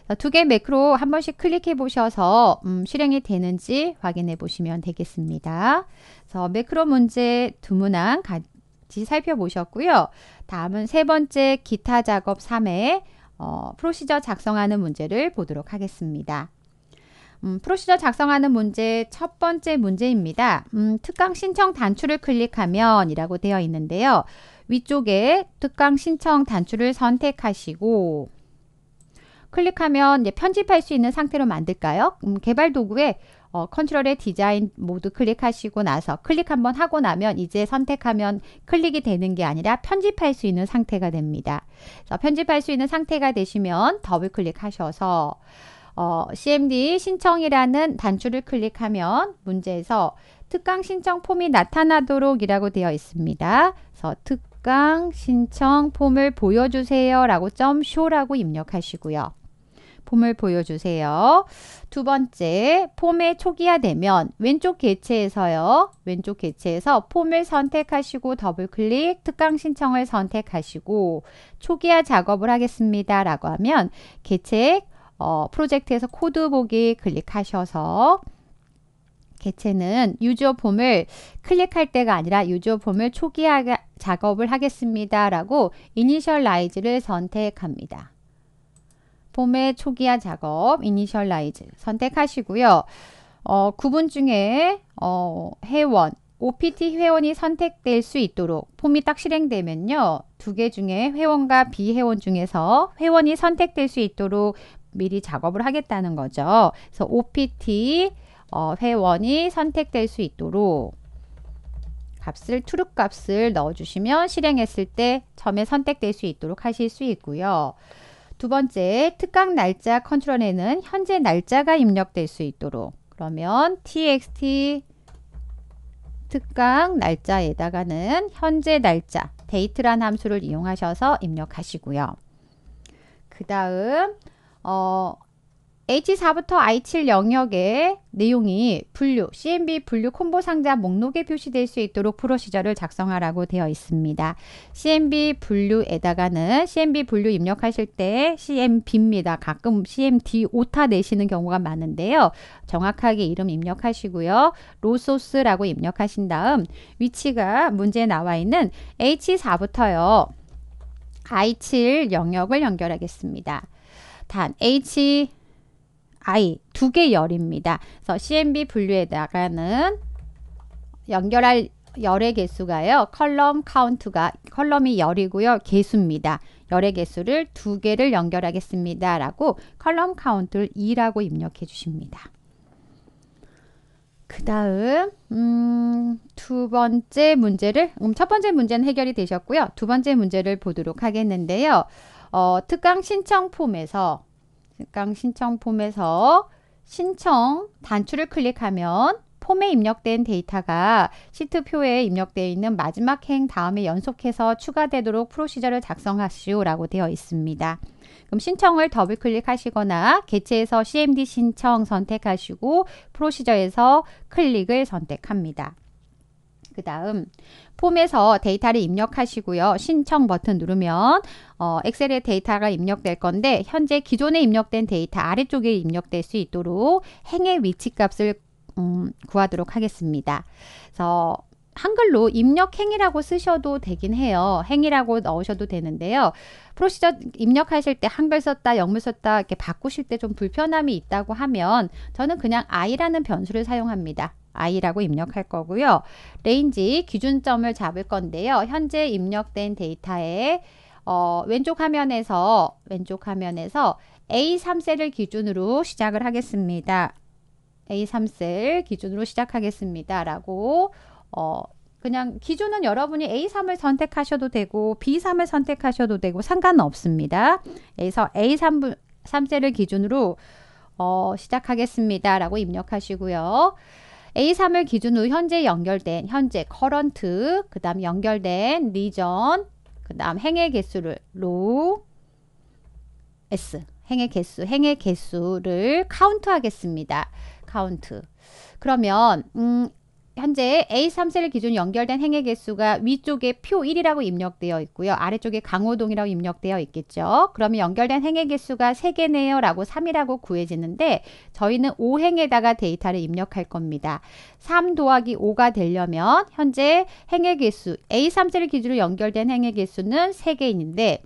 어, 두개 매크로 한 번씩 클릭해 보셔서 음, 실행이 되는지 확인해 보시면 되겠습니다. 그래서 매크로 문제 두 문항 같이 살펴보셨고요. 다음은 세 번째 기타 작업 3회 어, 프로시저 작성하는 문제를 보도록 하겠습니다. 음, 프로시저 작성하는 문제 첫 번째 문제입니다. 음, 특강 신청 단추를 클릭하면 이라고 되어 있는데요. 위쪽에 특강 신청 단추를 선택하시고 클릭하면 이제 편집할 수 있는 상태로 만들까요? 음, 개발 도구에 어, 컨트롤의 디자인 모두 클릭하시고 나서 클릭 한번 하고 나면 이제 선택하면 클릭이 되는 게 아니라 편집할 수 있는 상태가 됩니다. 편집할 수 있는 상태가 되시면 더블 클릭하셔서 어, CMD 신청이라는 단추를 클릭하면 문제에서 특강 신청 폼이 나타나도록 이라고 되어 있습니다. 그래서 특강 신청 폼을 보여주세요 라고 점 쇼라고 입력하시고요. 폼을 보여주세요. 두 번째, 폼에 초기화되면 왼쪽 개체에서요. 왼쪽 개체에서 폼을 선택하시고 더블클릭, 특강 신청을 선택하시고 초기화 작업을 하겠습니다. 라고 하면 개체 어, 프로젝트에서 코드 보기 클릭하셔서 개체는 유저 폼을 클릭할 때가 아니라 유저 폼을 초기화 작업을 하겠습니다. 라고 이니셜라이즈를 선택합니다. 폼의 초기화 작업, 이니셜라이즈 선택하시고요. 어, 구분 중에 어, 회원, OPT 회원이 선택될 수 있도록 폼이 딱 실행되면요. 두 개 중에 회원과 비회원 중에서 회원이 선택될 수 있도록 미리 작업을 하겠다는 거죠. 그래서 OPT 어, 회원이 선택될 수 있도록 값을 트루 값을 넣어주시면 실행했을 때 처음에 선택될 수 있도록 하실 수 있고요. 두 번째, 특강 날짜 컨트롤에는 현재 날짜가 입력될 수 있도록 그러면 txt 특강 날짜에다가는 현재 날짜 데이트란 함수를 이용하셔서 입력하시고요. 그 다음 어, H4부터 I7 영역의 내용이 분류, CMB 분류 콤보 상자 목록에 표시될 수 있도록 프로시저를 작성하라고 되어 있습니다. CMB 분류에다가는 CMB 분류 입력하실 때 CMB입니다. 가끔 CMD 오타 내시는 경우가 많은데요. 정확하게 이름 입력하시고요. 로소스라고 입력하신 다음 위치가 문제에 나와 있는 H4부터요. I7 영역을 연결하겠습니다. 단 H I 두 개 열입니다. 그래서 CMB 분류에 나가는 연결할 열의 개수가요. 컬럼 카운트가 컬럼이 열이고요. 개수입니다. 열의 개수를 두 개를 연결하겠습니다. 라고 컬럼 카운트를 2라고 입력해 주십니다. 그 다음 음, 두 번째 문제를 음, 첫 번째 문제는 해결이 되셨고요. 두 번째 문제를 보도록 하겠는데요. 어, 특강 신청 폼에서 강 신청 폼에서 신청 단추를 클릭하면 폼에 입력된 데이터가 시트표에 입력되어 있는 마지막 행 다음에 연속해서 추가되도록 프로시저를 작성하시오 라고 되어 있습니다. 그럼 신청을 더블 클릭하시거나 개체에서 CMD 신청 선택하시고 프로시저에서 클릭을 선택합니다. 그 다음 폼에서 데이터를 입력하시고요. 신청 버튼 누르면 어, 엑셀에 데이터가 입력될 건데 현재 기존에 입력된 데이터 아래쪽에 입력될 수 있도록 행의 위치값을 음, 구하도록 하겠습니다. 그래서 한글로 입력행이라고 쓰셔도 되긴 해요. 행이라고 넣으셔도 되는데요. 프로시저 입력하실 때 한글 썼다, 영문 썼다 이렇게 바꾸실 때 좀 불편함이 있다고 하면 저는 그냥 i라는 변수를 사용합니다. i라고 입력할 거고요. 레인지 기준점을 잡을 건데요. 현재 입력된 데이터에 어, 왼쪽 화면에서 왼쪽 화면에서 A3셀을 기준으로 시작을 하겠습니다. A3셀 기준으로 시작하겠습니다. 라고 어, 그냥 기준은 여러분이 A3을 선택하셔도 되고 B3을 선택하셔도 되고 상관없습니다. 그래서 A3 셀을 기준으로 어, 시작하겠습니다. 라고 입력하시고요. A3을 기준으로 현재 연결된 현재 c u r 그 다음 연결된 리전 그 다음 행의 개수를 로 s 행의 개수 행의 개수를 카운트 하겠습니다. 카운트 그러면 음, 현재 A3셀 기준 연결된 행의 개수가 위쪽에 표 1이라고 입력되어 있고요. 아래쪽에 강호동이라고 입력되어 있겠죠. 그러면 연결된 행의 개수가 3개네요 라고 3이라고 구해지는데 저희는 5행에다가 데이터를 입력할 겁니다. 3 더하기 5가 되려면 현재 행의 개수 A3셀 기준으로 연결된 행의 개수는 3개인데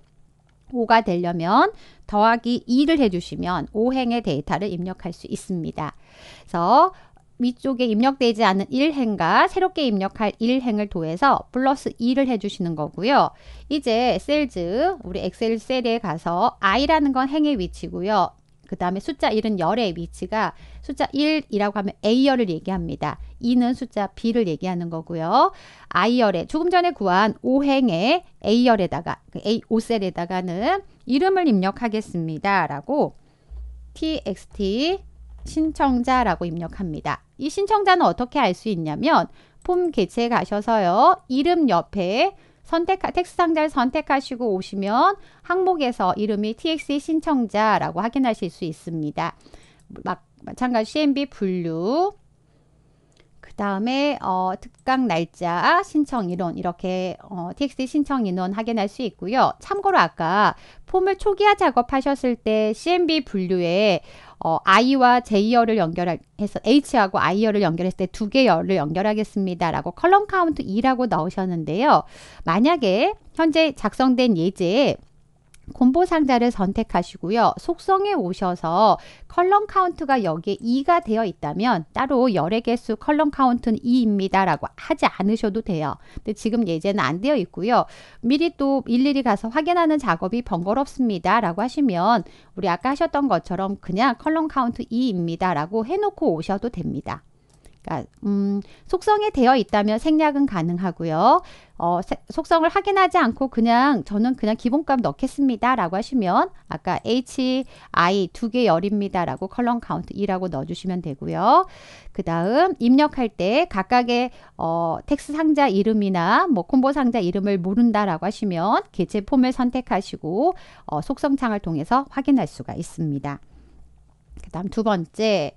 5가 되려면 더하기 2를 해주시면 5행의 데이터를 입력할 수 있습니다. 그래서 위쪽에 입력되지 않은 1행과 새롭게 입력할 1행을 도해서 플러스 2를 해주시는 거고요. 이제 셀즈 우리 엑셀 셀에 가서 i라는 건 행의 위치고요. 그 다음에 숫자 1은 열의 위치가 숫자 1이라고 하면 A열을 얘기합니다. 2는 숫자 B를 얘기하는 거고요. I열에 조금 전에 구한 5행의 A열에다가 그 A 5셀에다가는 이름을 입력하겠습니다. 라고 txt 신청자라고 입력합니다. 이 신청자는 어떻게 알 수 있냐면 폼 개체에 가셔서요. 이름 옆에 선택 텍스트 상자를 선택하시고 오시면 항목에서 이름이 TX의 신청자라고 확인하실 수 있습니다. 막, 마찬가지 CMB 분류 그 다음에 어, 특강 날짜, 신청 인원 이렇게 어, TXT 신청 인원 확인할 수 있고요. 참고로 아까 폼을 초기화 작업하셨을 때 CMB 분류에 어, I와 J열을 연결해서 H하고 I열을 연결했을 때 두개의 열을 연결하겠습니다. 라고 컬럼 카운트 2라고 넣으셨는데요. 만약에 현재 작성된 예제에 콤보 상자를 선택하시고요. 속성에 오셔서 컬럼 카운트가 여기에 2가 되어 있다면 따로 열의 개수 컬럼 카운트는 2입니다. 라고 하지 않으셔도 돼요. 근데 지금 예제는 안 되어 있고요. 미리 또 일일이 가서 확인하는 작업이 번거롭습니다. 라고 하시면 우리 아까 하셨던 것처럼 그냥 컬럼 카운트 2입니다. 라고 해놓고 오셔도 됩니다. 그러니까 음, 속성이 되어 있다면 생략은 가능하고요. 어, 속성을 확인하지 않고 그냥 저는 그냥 기본값 넣겠습니다 라고 하시면 아까 hi 두 개 열입니다 라고 컬럼 카운트 2라고 넣어주시면 되고요 그 다음 입력할 때 각각의 어, 텍스 상자 이름이나 뭐 콤보 상자 이름을 모른다 라고 하시면 개체 폼을 선택하시고 어, 속성창을 통해서 확인할 수가 있습니다 그 다음 두 번째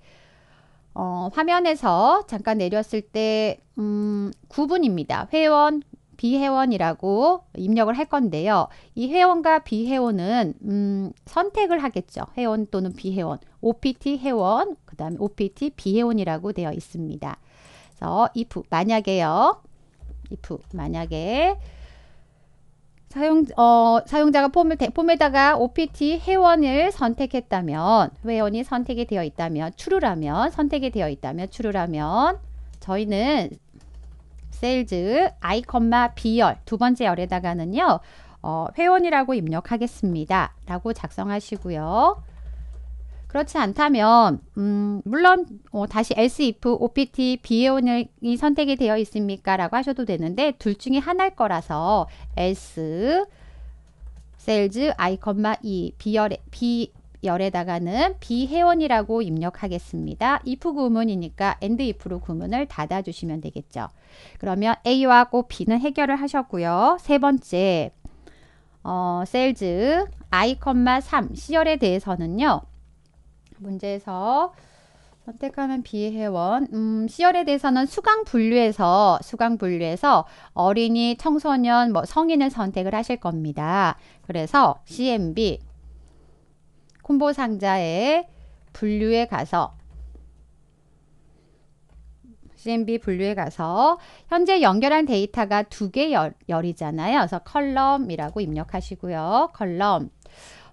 어, 화면에서 잠깐 내렸을 때 음, 구분입니다. 회원, 비회원이라고 입력을 할 건데요. 이 회원과 비회원은 음, 선택을 하겠죠. 회원 또는 비회원, OPT 회원, 그 다음에 OPT 비회원이라고 되어 있습니다. 그래서 if 만약에요. if 만약에 사용, 어, 사용자가 폼을, 폼에다가 OPT 회원을 선택했다면, 회원이 선택이 되어 있다면, 추루라면, 선택이 되어 있다면, 추루라면, 저희는 세일즈 아이, B열, 두 번째 열에다가는요, 어, 회원이라고 입력하겠습니다. 라고 작성하시고요. 그렇지 않다면 음, 물론 어, 다시 S, if, OPT, 비혼이 선택이 되어 있습니까? 라고 하셔도 되는데 둘 중에 하나일 거라서 S, 셀즈, I, E, B열에, 비 열에다가는 비회원이라고 입력하겠습니다. if 구문이니까 and if로 구문을 닫아주시면 되겠죠. 그러면 A와 고 B는 해결을 하셨고요. 세 번째, 어, 셀즈 i, 3 C열에 대해서는요. 문제에서 선택하면 비회원 음, C열에 대해서는 수강 분류에서 수강 분류에서 어린이, 청소년, 뭐 성인을 선택을 하실 겁니다. 그래서 CMB 콤보 상자의 분류에 가서 CMB 분류에 가서 현재 연결한 데이터가 두 개 열이잖아요. 그래서 컬럼이라고 입력하시고요. 컬럼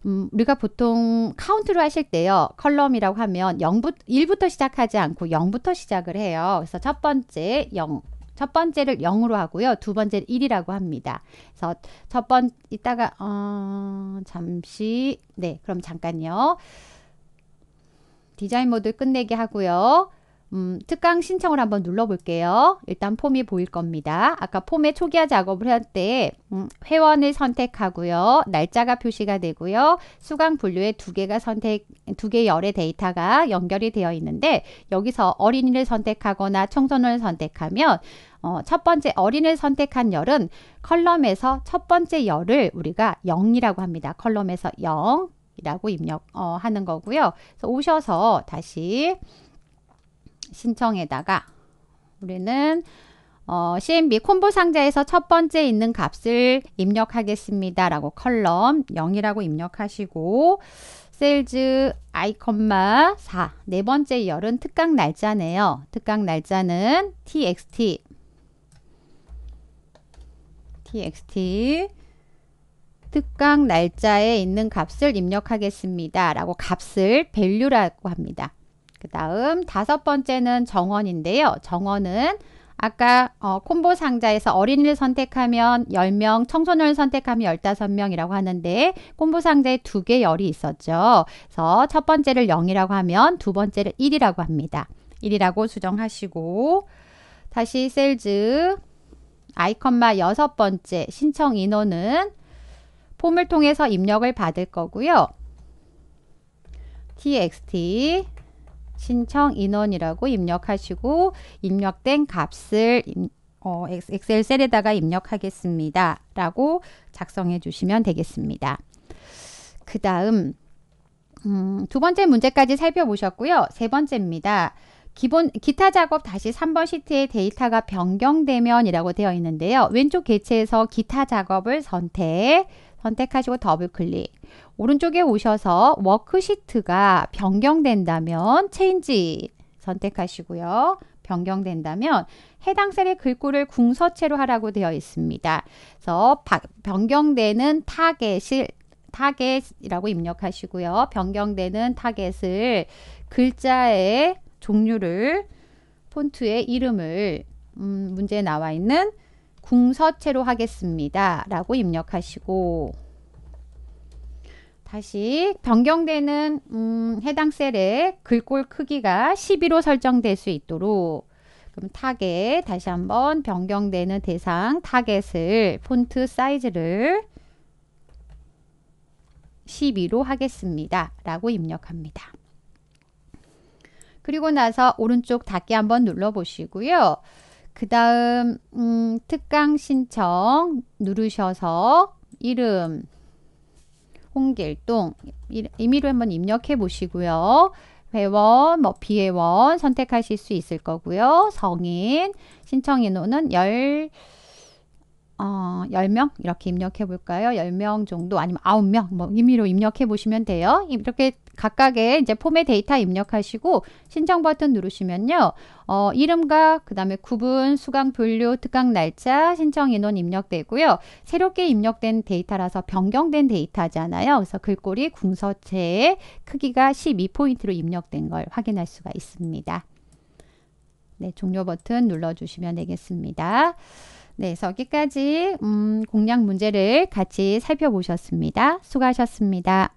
음, 우리가 보통 카운트를 하실 때요. 컬럼이라고 하면 0부, 1부터 시작하지 않고 0부터 시작을 해요. 그래서 첫 번째 0, 첫 번째를 0으로 하고요. 두 번째를 1이라고 합니다. 그래서 첫 번, 이따가, 어, 잠시, 네, 그럼 잠깐요. 디자인 모드 끝내기 하고요. 음, 특강 신청을 한번 눌러볼게요. 일단 폼이 보일 겁니다. 아까 폼의 초기화 작업을 할때 음, 회원을 선택하고요. 날짜가 표시가 되고요. 수강 분류에 두 개가 선택 두 개의 열의 데이터가 연결이 되어 있는데 여기서 어린이를 선택하거나 청소년을 선택하면 어, 첫 번째 어린을 선택한 열은 컬럼에서 첫 번째 열을 우리가 0이라고 합니다. 컬럼에서 0이라고 입력하는 어, 거고요. 오셔서 다시 신청에다가 우리는 어, CMB 콤보 상자에서 첫 번째 있는 값을 입력하겠습니다. 라고 컬럼 0이라고 입력하시고 세일즈 아이컴마 4. 네 번째 열은 특강 날짜네요. 특강 날짜는 txt txt 특강 날짜에 있는 값을 입력하겠습니다. 라고 값을 value라고 합니다. 그 다음 다섯 번째는 정원인데요. 정원은 아까 어, 콤보 상자에서 어린이를 선택하면 10명, 청소년을 선택하면 15명이라고 하는데 콤보 상자에 두 개 열이 있었죠. 그래서 첫 번째를 0이라고 하면 두 번째를 1이라고 합니다. 1이라고 수정하시고 다시 셀즈 아이컨마 여섯 번째 신청 인원은 폼을 통해서 입력을 받을 거고요. txt 신청 인원이라고 입력하시고 입력된 값을 어, 엑셀 셀에다가 입력하겠습니다. 라고 작성해 주시면 되겠습니다. 그 다음 음, 두 번째 문제까지 살펴보셨고요. 세 번째입니다. 기본 기타 작업 다시 3번 시트의 데이터가 변경되면 이라고 되어 있는데요. 왼쪽 개체에서 기타 작업을 선택, 선택하시고 더블 클릭. 오른쪽에 오셔서 워크시트가 변경된다면 체인지 선택하시고요. 변경된다면 해당 셀의 글꼴을 궁서체로 하라고 되어 있습니다. 그래서 변경되는 타겟을 타겟이라고 입력하시고요. 변경되는 타겟을 글자의 종류를 폰트의 이름을 음, 문제에 나와 있는 궁서체로 하겠습니다. 라고 입력하시고 다시 변경되는 음, 해당 셀의 글꼴 크기가 12로 설정될 수 있도록 그럼 타겟 다시 한번 변경되는 대상 타겟을 폰트 사이즈를 12로 하겠습니다. 라고 입력합니다. 그리고 나서 오른쪽 닫기 한번 눌러 보시고요. 그 다음 음, 특강 신청 누르셔서 이름 홍길동 임의로 한번 입력해 보시고요. 회원, 뭐 비회원 선택하실 수 있을 거고요. 성인, 신청 인원은 10 어, 10명 이렇게 입력해 볼까요? 10명 정도 아니면 9명 뭐 임의로 입력해 보시면 돼요. 이렇게 각각의 이제 폼의 데이터 입력하시고 신청 버튼 누르시면요. 어, 이름과 그 다음에 구분, 수강 분류, 특강 날짜, 신청 인원 입력되고요. 새롭게 입력된 데이터라서 변경된 데이터잖아요. 그래서 글꼴이 궁서체의 크기가 12포인트로 입력된 걸 확인할 수가 있습니다. 네, 종료 버튼 눌러주시면 되겠습니다. 네, 여기까지 음, 공략 문제를 같이 살펴보셨습니다. 수고하셨습니다.